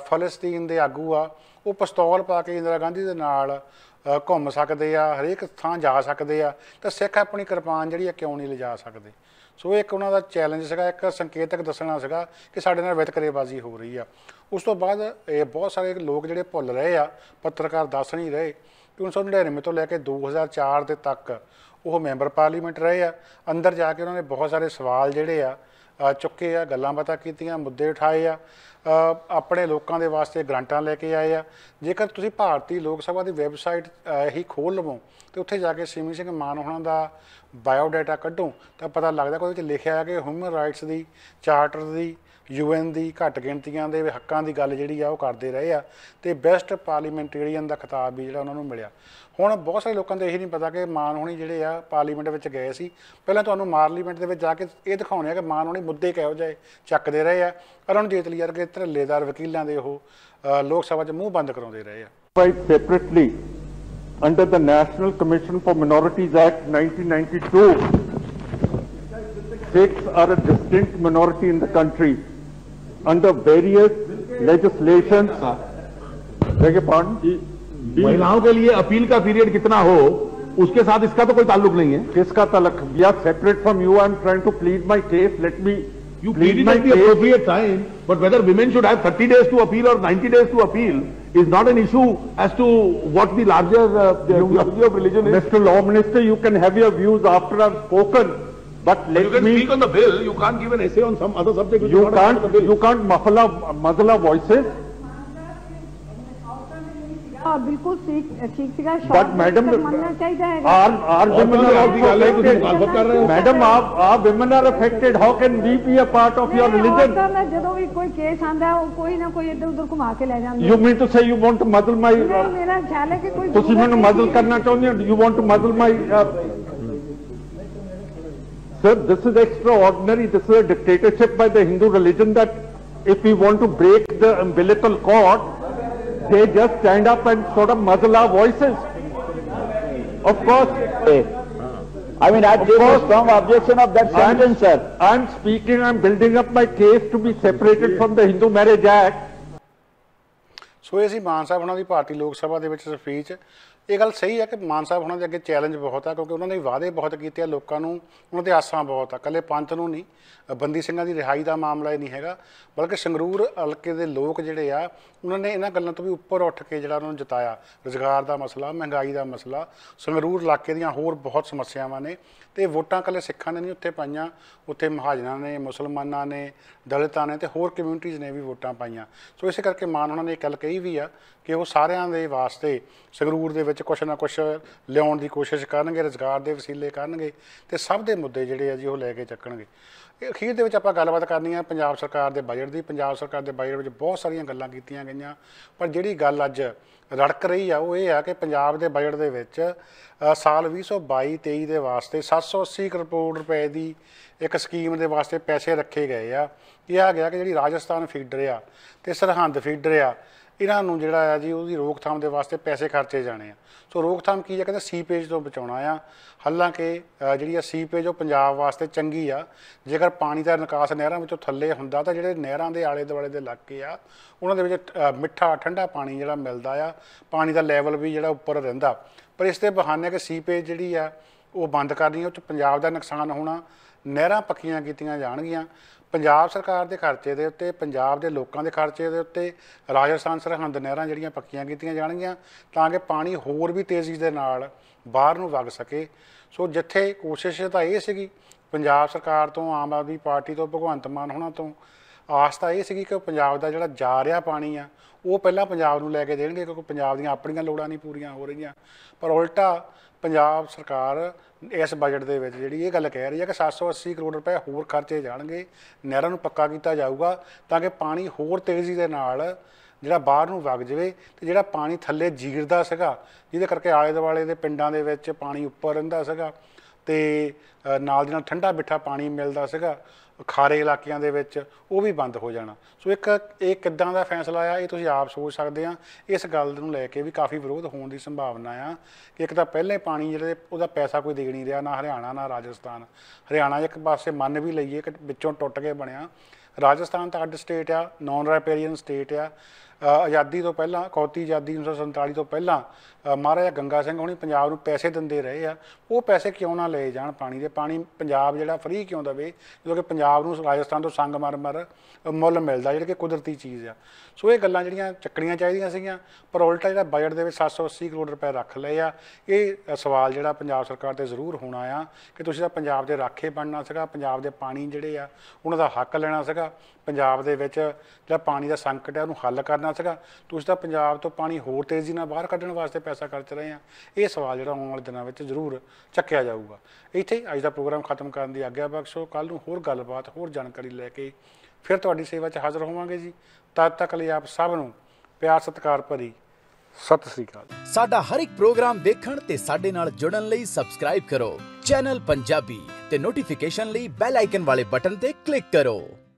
ਫਲਸਤੀਨ ਦੇ ਆਗੂ ਆ ਉਹ ਪਿਸਤੌਲ ਪਾ ਕੇ ਇੰਦਰਾ ਗਾਂਧੀ ਦੇ ਨਾਲ ਘੁੰਮ ਸਕਦੇ ਆ ਹਰੇਕ ਥਾਂ ਜਾ ਸਕਦੇ ਆ ਤਾਂ ਸਿੱਖ ਆਪਣੀ ਕਿਰਪਾਨ ਜਿਹੜੀ ਆ ਕਿਉਂ ਨਹੀਂ ਲਿਜਾ ਸਕਦੇ ਸੋ ਇੱਕ ਉਹਨਾਂ ਦਾ ਚੈਲੰਜ ਸੀਗਾ ਇੱਕ ਸੰਕੇਤਕ ਦੱਸਣਾ ਸੀਗਾ ਕਿ ਸਾਡੇ ਨਾਲ ਵਿਤਕਰੇਬਾਜ਼ੀ ਹੋ ਰਹੀ ਆ ਉਸ ਤੋਂ ਬਾਅਦ ਇਹ ਬਹੁਤ ਸਾਰੇ ਲੋਕ ਜਿਹੜੇ ਭੁੱਲ ਰਹੇ ਆ ਪੱਤਰਕਾਰ ਦੱਸ ਨਹੀਂ ਰਹੇ ਕਿ 1999 ਤੋਂ ਲੈ ਕੇ 2004 ਦੇ ਤੱਕ ਉਹ ਮੈਂਬਰ ਪਾਰਲੀਮੈਂਟ ਰਹੇ ਆ ਅੰਦਰ ਜਾ ਕੇ ਉਹਨਾਂ ਨੇ ਬਹੁਤ ਸਾਰੇ ਸਵਾਲ ਜਿਹੜੇ ਆ ਚੁੱਕੇ ਆ ਗੱਲਾਂ ਬਾਤਾਂ ਕੀਤੀਆਂ ਮੁੱਦੇ ਉਠਾਏ ਆ ਆਪਣੇ ਲੋਕਾਂ ਦੇ ਵਾਸਤੇ ਗ੍ਰਾਂਟਾਂ ਲੈ ਕੇ ਆਏ ਆ ਜੇਕਰ ਤੁਸੀਂ ਭਾਰਤੀ ਲੋਕ ਸਭਾ ਦੀ ਵੈਬਸਾਈਟ ਹੀ ਖੋਲ ਲਵੋ ਤੇ ਉੱਥੇ ਜਾ ਕੇ ਸਿਮੀ ਸਿੰਘ ਮਾਨ ਹੋਣਾ ਦਾ ਬਾਇਓ ਡਾਟਾ ਕੱਢੋ ਤਾਂ ਪਤਾ ਲੱਗਦਾ ਕੋਈ ਵਿੱਚ ਲਿਖਿਆ ਹੈ ਕਿ ਹਿਊਮਨ ਰਾਈਟਸ ਦੀ ਚਾਰਟਰ ਦੀ ਯੂਐਨ ਦੀ ਘੱਟ ਗਿਣਤੀਆਂ ਦੇ ਹੱਕਾਂ ਦੀ ਗੱਲ ਜਿਹੜੀ ਆ ਉਹ ਕਰਦੇ ਰਹੇ ਆ ਤੇ ਬੈਸਟ ਪਾਰਲੀਮੈਂਟੇਰੀਅਨ ਦਾ ਖਿਤਾਬ ਵੀ ਜਿਹੜਾ ਉਹਨਾਂ ਨੂੰ ਮਿਲਿਆ ਹੁਣ ਬਹੁਤ ਸਾਰੇ ਲੋਕਾਂ ਨੂੰ ਇਹ ਨਹੀਂ ਪਤਾ ਕਿ ਮਾਨ ਹੋਣੀ ਜਿਹੜੇ ਆ ਪਾਰਲੀਮੈਂਟ ਵਿੱਚ ਗਏ ਸੀ ਪਹਿਲਾਂ ਤੁਹਾਨੂੰ ਪਾਰਲੀਮੈਂਟ ਦੇ ਵਿੱਚ ਜਾ ਕੇ ਇਹ ਦਿਖਾਉਣੇ ਆ ਕਿ ਮਾਨ ਹੋਣੀ ਮੁੱਦੇ ਕਿਹੋ ਜਿਹੇ ਚੱਕਦੇ ਰਹੇ ਆ ਉਹਨਾਂ ਅਰੁਣ ਲਈ ਵਰਗੇ ਧਰਲੇਦਾਰ ਵਕੀਲਾਂ ਦੇ ਉਹ ਲੋਕ ਸਭਾ 'ਚ ਮੂੰਹ ਬੰਦ ਕਰਾਉਂਦੇ ਰਹੇ ਆ by separately under the national commission for minorities act 1992. six are a distinct minority in the country. Under various legislation beg your महिलाओं के लिए अपील का पीरियड कितना हो उसके साथ इसका तो कोई ताल्लुक नहीं है किसका तलक we are separate from you I am trying to please my case let me you please time but whether women should have thirty days to appeal और ninety days to appeal is not an issue as to what the larger of religion mister law minister you can have your views after are spoken But let you can me, speak on the bill. You can't give an essay on some other subject. You can't. You can't muffle up, muzzle up voices. बिल्कुल ठीक ठीक but madam are are women are madam आप आप women are affected how can we be a part of your religion जो भी कोई केस आंदा है कोई ना कोई इधर उधर घुमा के ले जांदा you mean to say you want to meddle my मेरा ख्याल है कि कोई ਤੁਸੀਂ ਮੈਨੂੰ ਮਦਦ ਕਰਨਾ ਚਾਹੁੰਦੇ ਹੋ you want to meddle my Sir, this is extraordinary. This is a dictatorship by the Hindu religion that if we want to break the umbilical cord, they just stand up and sort of muzzle our voices. Of course. I mean, I take a strong objection of that sentence, sir. I'm speaking, I'm building up my case to be separated from the Hindu Marriage Act. So, so ਇਹ ਸੀ ਮਾਨ ਸਾਹਿਬ ਉਹਨਾਂ ਦੀ ਭਾਰਤੀ ਲੋਕ which is a feature? ਇਹ ਗੱਲ ਸਹੀ ਹੈ ਕਿ ਮਾਨ ਸਾਹਿਬ ਹੁਣਾਂ ਦੇ ਅੱਗੇ ਚੈਲੰਜ ਬਹੁਤ ਆ ਕਿਉਂਕਿ ਉਹਨਾਂ ਨੇ ਵਾਅਦੇ ਬਹੁਤ ਕੀਤੇ ਆ ਲੋਕਾਂ ਨੂੰ ਉਹਨਾਂ ਦੇ ਆਸਾਂ ਬਹੁਤ ਆ ਕੱਲੇ ਪੰਥ ਨੂੰ ਨਹੀਂ ਬੰਦੀ ਸਿੰਘਾਂ ਦੀ ਰਿਹਾਈ ਦਾ ਮਾਮਲਾ ਹੀ ਨਹੀਂ ਹੈਗਾ ਬਲਕਿ ਸੰਗਰੂਰ ਹਲਕੇ ਦੇ ਲੋਕ ਜਿਹੜੇ ਆ ਉਹਨਾਂ ਨੇ ਇਹਨਾਂ ਗੱਲਾਂ ਤੋਂ ਵੀ ਉੱਪਰ ਉੱਠ ਕੇ ਜਿਹੜਾ ਉਹਨਾਂ ਨੂੰ ਜਿਤਾਇਆ ਰੋਜ਼ਗਾਰ ਦਾ ਮਸਲਾ ਮਹਿੰਗਾਈ ਦਾ ਮਸਲਾ ਸੰਗਰੂਰ ਇਲਾਕੇ ਦੀਆਂ ਹੋਰ ਬਹੁਤ ਸਮੱਸਿਆਵਾਂ ਨੇ ਤੇ ਵੋਟਾਂ ਕੱਲੇ ਸਿੱਖਾਂ ਨੇ ਨਹੀਂ ਉੱਥੇ ਪਾਈਆਂ ਉੱਥੇ ਮਹਾਜਨਾਂ ਨੇ ਮੁਸਲਮਾਨਾਂ ਨੇ ਦਲਿਤਾਂ ਨੇ ਤੇ ਹੋਰ ਕਮਿਊਨਿਟੀਆਂ ਨੇ ਵੀ ਵੋਟਾਂ ਪਾਈਆਂ ਸੋ ਇਸੇ ਕਰਕੇ ਮਾਨ ਉਹਨਾਂ ਨੇ ਇਹ ਗੱਲ ਕਹੀ ਵੀ ਆ ਕਿ ਉਹ ਸਾਰਿਆਂ ਦੇ ਵਾਸਤੇ ਸੰਗਰੂਰ ਦੇ ਵਿੱਚ ਕੁਛ ਨਾ ਕੁਛ ਲਿਆਉਣ ਦੀ ਕੋਸ਼ਿਸ਼ ਕਰਨਗੇ ਰੋਜ਼ਗਾਰ ਦੇ ਵਸੀਲੇ ਕਰਨਗੇ ਤੇ ਸਭ ਦੇ ਮੁੱਦੇ ਜਿਹੜੇ ਆ ਜੀ ਉਹ ਲੈ ਕੇ ਚੱਕਣਗੇ ਅਖੀਰ ਦੇ ਵਿੱਚ ਆਪਾਂ ਗੱਲਬਾਤ ਕਰਨੀ ਆ ਪੰਜਾਬ ਸਰਕਾਰ ਦੇ ਬਜਟ ਦੀ ਪੰਜਾਬ ਸਰਕਾਰ ਦੇ ਬਜਟ ਵਿੱਚ ਬਹੁਤ ਸਾਰੀਆਂ ਗੱਲਾਂ ਕੀਤੀਆਂ ਗਈਆਂ ਪਰ ਜਿਹੜੀ ਗੱਲ ਅੱਜ ਰੜਕ ਰਹੀ ਆ ਉਹ ਇਹ ਆ ਕਿ ਪੰਜਾਬ ਦੇ ਬਜਟ ਦੇ ਵਿੱਚ ਸਾਲ 2022-23 ਦੇ ਵਾਸਤੇ 780 ਕਰੋੜ ਰੁਪਏ ਦੀ ਇੱਕ ਸਕੀਮ ਦੇ ਵਾਸਤੇ ਪੈਸੇ ਰੱਖੇ ਗਏ ਆ ਇਹ ਆ ਗਿਆ ਕਿ ਜਿਹੜੀ ਰਾਜਸਥਾਨ ਫੀਡਰ ਆ ਤੇ ਸਰਹੰਦ ਫੀਡਰ ਆ ਇਹਨਾਂ ਨੂੰ ਜਿਹੜਾ ਆ ਜੀ ਉਹਦੀ ਰੋਕਥਾਮ ਦੇ ਵਾਸਤੇ ਪੈਸੇ ਖਰਚੇ ਜਾਣੇ ਆ ਸੋ ਰੋਕਥਾਮ ਕੀ ਹੈ ਕਹਿੰਦੇ ਸੀਪੇਜ ਤੋਂ ਬਚਾਉਣਾ ਆ ਹਾਲਾਂਕਿ ਜਿਹੜੀ ਆ ਸੀਪੇਜ ਉਹ ਪੰਜਾਬ ਵਾਸਤੇ ਚੰਗੀ ਆ ਜੇਕਰ ਪਾਣੀ ਦਾ ਨਿਕਾਸ ਨਹਿਰਾਂ ਵਿੱਚੋਂ ਥੱਲੇ ਹੁੰਦਾ ਤਾਂ ਜਿਹੜੇ ਨਹਿਰਾਂ ਦੇ ਆਲੇ ਦੁਆਲੇ ਦੇ ਇਲਾਕੇ ਆ ਉਹਨਾਂ ਦੇ ਵਿੱਚ ਮਿੱਠਾ ਠੰਡਾ ਪਾਣੀ ਜਿਹੜਾ ਮਿਲਦਾ ਆ ਪਾਣੀ ਦਾ ਲੈਵਲ ਵੀ ਜਿਹੜਾ ਉੱਪਰ ਰਹਿੰਦਾ ਪਰ ਇਸ ਤੇ ਬਹਾਨੇ ਕਿ ਸੀਪੇਜ ਜਿਹੜੀ ਆ ਉਹ ਬੰਦ ਕਰਨੀ ਉਹ ਚ ਪੰਜਾਬ ਦਾ ਨੁਕਸਾਨ ਹੋਣਾ ਨਹਿਰਾਂ ਪੱਕੀਆਂ ਕੀਤੀਆਂ ਜਾਣਗੀਆਂ ਪੰਜਾਬ ਸਰਕਾਰ ਦੇ ਖਰਚੇ ਦੇ ਉੱਤੇ ਪੰਜਾਬ ਦੇ ਲੋਕਾਂ ਦੇ ਖਰਚੇ ਦੇ ਉੱਤੇ ਰਾਜਸਥਾਨ ਸਰਹੰਦ ਨਹਿਰਾਂ ਜਿਹੜੀਆਂ ਪੱਕੀਆਂ ਕੀਤੀਆਂ ਜਾਣਗੀਆਂ ਤਾਂ ਕਿ ਪਾਣੀ ਹੋਰ ਵੀ ਤੇਜ਼ੀ ਦੇ ਨਾਲ ਬਾਹਰ ਨੂੰ ਵਗ ਸਕੇ ਸੋ ਜਿੱਥੇ ਕੋਸ਼ਿਸ਼ ਤਾਂ ਇਹ ਸੀਗੀ ਪੰਜਾਬ ਸਰਕਾਰ ਤੋਂ ਆਮ ਆਦਮੀ ਪਾਰਟੀ ਤੋਂ ਭਗਵੰਤ ਮਾਨ ਹੋਣਾ ਤੋਂ ਆਸ ਤਾਂ ਇਹ ਸੀਗੀ ਕਿ ਪੰਜਾਬ ਦਾ ਜਿਹੜਾ ਜਾ ਰਿਹਾ ਪਾਣੀ ਆ ਉਹ ਪਹਿਲਾਂ ਪੰਜਾਬ ਨੂੰ ਲੈ ਕੇ ਦੇਣਗੇ ਕਿਉਂਕਿ ਪੰਜਾਬ ਦੀਆਂ ਆਪਣੀਆਂ ਲੋੜਾਂ ਨਹੀਂ ਪੂਰੀਆਂ ਹੋ ਰਹੀਆਂ ਪਰ ਉਲਟਾ ਪੰਜਾਬ ਸਰਕਾਰ ਇਸ ਬਜਟ ਦੇ ਵਿੱਚ ਜਿਹੜੀ ਇਹ ਗੱਲ ਕਹਿ ਰਹੀ ਹੈ ਕਿ 780 ਕਰੋੜ ਰੁਪਏ ਹੋਰ ਖਰਚੇ ਜਾਣਗੇ ਨਹਿਰਾਂ ਨੂੰ ਪੱਕਾ ਕੀਤਾ ਜਾਊਗਾ ਤਾਂ ਕਿ ਪਾਣੀ ਹੋਰ ਤੇਜ਼ੀ ਦੇ ਨਾਲ ਜਿਹੜਾ ਬਾਹਰ ਨੂੰ ਵਗ ਜਾਵੇ ਤੇ ਜਿਹੜਾ ਪਾਣੀ ਥੱਲੇ ਜੀਰਦਾ ਸੀਗਾ ਜਿਹਦੇ ਕਰਕੇ ਆਲੇ ਦੁਆਲੇ ਦੇ ਪਿੰਡਾਂ ਦੇ ਵਿੱਚ ਪਾਣੀ ਉੱਪਰ ਰਹਿੰਦਾ ਸੀਗਾ ਤੇ ਨਾਲ ਦੀ ਨਾਲ ਠੰਡਾ ਮਿੱਠਾ ਪਾਣੀ ਮਿਲਦਾ ਸੀਗਾ ਖਾਰੇ ਇਲਾਕਿਆਂ ਦੇ ਵਿੱਚ ਉਹ ਵੀ ਬੰਦ ਹੋ ਜਾਣਾ ਸੋ ਇੱਕ ਇਹ ਕਿੱਦਾਂ ਦਾ ਫੈਸਲਾ ਆ ਇਹ ਤੁਸੀਂ ਆਪ ਸੋਚ ਸਕਦੇ ਆ ਇਸ ਗੱਲ ਨੂੰ ਲੈ ਕੇ ਵੀ ਕਾਫੀ ਵਿਰੋਧ ਹੋਣ ਦੀ ਸੰਭਾਵਨਾ ਆ ਕਿ ਇੱਕ ਤਾਂ ਪਹਿਲੇ ਪਾਣੀ ਜਿਹੜੇ ਉਹਦਾ ਪੈਸਾ ਕੋਈ ਦੇ ਨਹੀਂ ਰਿਹਾ ਨਾ ਹਰਿਆਣਾ ਨਾ ਰਾਜਸਥਾਨ ਹਰਿਆਣਾ ਇੱਕ ਪਾਸੇ ਮੰਨ ਵੀ ਲਈਏ ਕਿ ਵਿੱਚੋਂ ਟੁੱਟ ਕੇ ਬਣਿਆ ਰਾਜਸਥਾਨ ਤਾਂ ਅੱਡ ਸਟੇਟ ਆ ਨਾਨ ਰੈਪੇਰੀਅਨ ਸਟੇਟ ਆ ਆਜ਼ਾਦੀ ਤੋਂ ਪਹਿਲਾਂ ਕੌਤੀ ਆਜ਼ਾਦੀ 1947 ਤੋਂ ਪਹਿਲਾਂ ਮਹਾਰਾਜਾ ਗੰਗਾ ਸਿੰਘ ਹੁਣੀ ਪੰਜਾਬ ਨੂੰ ਪੈਸੇ ਦਿੰਦੇ ਰਹੇ ਆ ਉਹ ਪੈਸੇ ਕਿਉਂ ਨਾ ਲਏ ਜਾਣ ਪਾਣੀ ਦੇ ਪਾਣੀ ਪੰਜਾਬ ਜਿਹੜਾ ਫ੍ਰੀ ਕਿਉਂ ਦਵੇ ਜਦੋਂ ਕਿ ਪੰਜਾਬ ਨੂੰ ਰਾਜਸਥਾਨ ਤੋਂ ਸੰਗਮਰਮਰ ਮੁੱਲ ਮਿਲਦਾ ਜਿਹੜਾ ਕਿ ਕੁਦਰਤੀ ਚੀਜ਼ ਆ ਸੋ ਇਹ ਗੱਲਾਂ ਜਿਹੜੀਆਂ ਚੱਕਣੀਆਂ ਚਾਹੀਦੀਆਂ ਸੀਗੀਆਂ ਪਰ ਉਲਟਾ ਜਿਹੜਾ ਬਜਟ ਦੇ ਵਿੱਚ 780 ਕਰੋੜ ਰੁਪਏ ਰੱਖ ਲਏ ਆ ਇਹ ਸਵਾਲ ਜਿਹੜਾ ਪੰਜਾਬ ਸਰਕਾਰ ਤੇ ਜ਼ਰੂਰ ਹੋਣਾ ਆ ਕਿ ਤੁਸੀਂ ਤਾਂ ਪੰਜਾਬ ਦੇ ਰਾਖੇ ਬਣਨਾ ਸੀਗਾ ਪੰਜਾਬ ਦੇ ਪਾਣੀ ਜਿਹੜੇ ਆ ਉਹਨਾਂ ਦਾ ਹੱਕ ਲੈਣਾ ਸੀਗਾ ਪੰਜਾਬ ਦੇ ਵਿੱਚ ਜਿਹੜਾ ਪਾਣੀ ਦਾ ਸੰਕਟ ਹੈ ਉਹਨੂੰ ਹੱਲ ਕਰਨਾ ਸੀਗਾ ਤੁਸੀਂ ਤਾਂ ਪੰਜਾਬ ਤੋਂ ਪਾਣੀ ਹੋਰ ਤੇਜ਼ੀ ਨਾਲ ਬਾਹਰ ਕੱਢਣ ਵਾਸਤੇ ਪੈਸਾ ਖਰਚ ਰਹੇ ਆ ਇਹ ਸਵਾਲ ਜਿਹੜਾ ਆਉਣ ਵਾਲੇ ਦਿਨਾਂ ਵਿੱਚ ਜ਼ਰੂਰ ਚੱਕਿਆ ਜਾਊਗਾ ਇੱਥੇ ਅੱਜ ਦਾ ਪ੍ਰੋਗਰਾਮ ਖਤਮ ਕਰਨ ਦੀ ਆਗਿਆ ਬਖਸ਼ੋ ਕੱਲ ਨੂੰ ਹੋਰ ਗੱਲਬਾਤ ਹੋਰ ਜਾਣਕਾਰੀ ਲੈ ਕੇ ਫਿਰ ਤੁਹਾਡੀ ਸੇਵਾ 'ਚ ਹਾਜ਼ਰ ਹੋਵਾਂਗੇ ਜੀ ਤਦ ਤੱਕ ਲਈ ਆਪ ਸਭ ਨੂੰ ਪਿਆਰ ਸਤਿਕਾਰ ਭਰੀ ਸਤਿ ਸ੍ਰੀ ਅਕਾਲ ਸਾਡਾ ਹਰ ਇੱਕ ਪ੍ਰੋਗਰਾਮ ਦੇਖਣ ਤੇ ਸਾਡੇ ਨਾਲ ਜੁੜਨ ਲਈ ਸਬਸਕ੍ਰਾਈਬ ਕਰੋ ਚੈਨਲ ਪੰਜਾਬੀ ਤੇ ਨੋਟੀਫਿਕੇਸ਼ਨ ਲਈ ਬੈਲ ਆਈਕਨ ਵਾਲੇ ਬਟਨ ਤੇ ਕਲਿੱਕ ਕਰੋ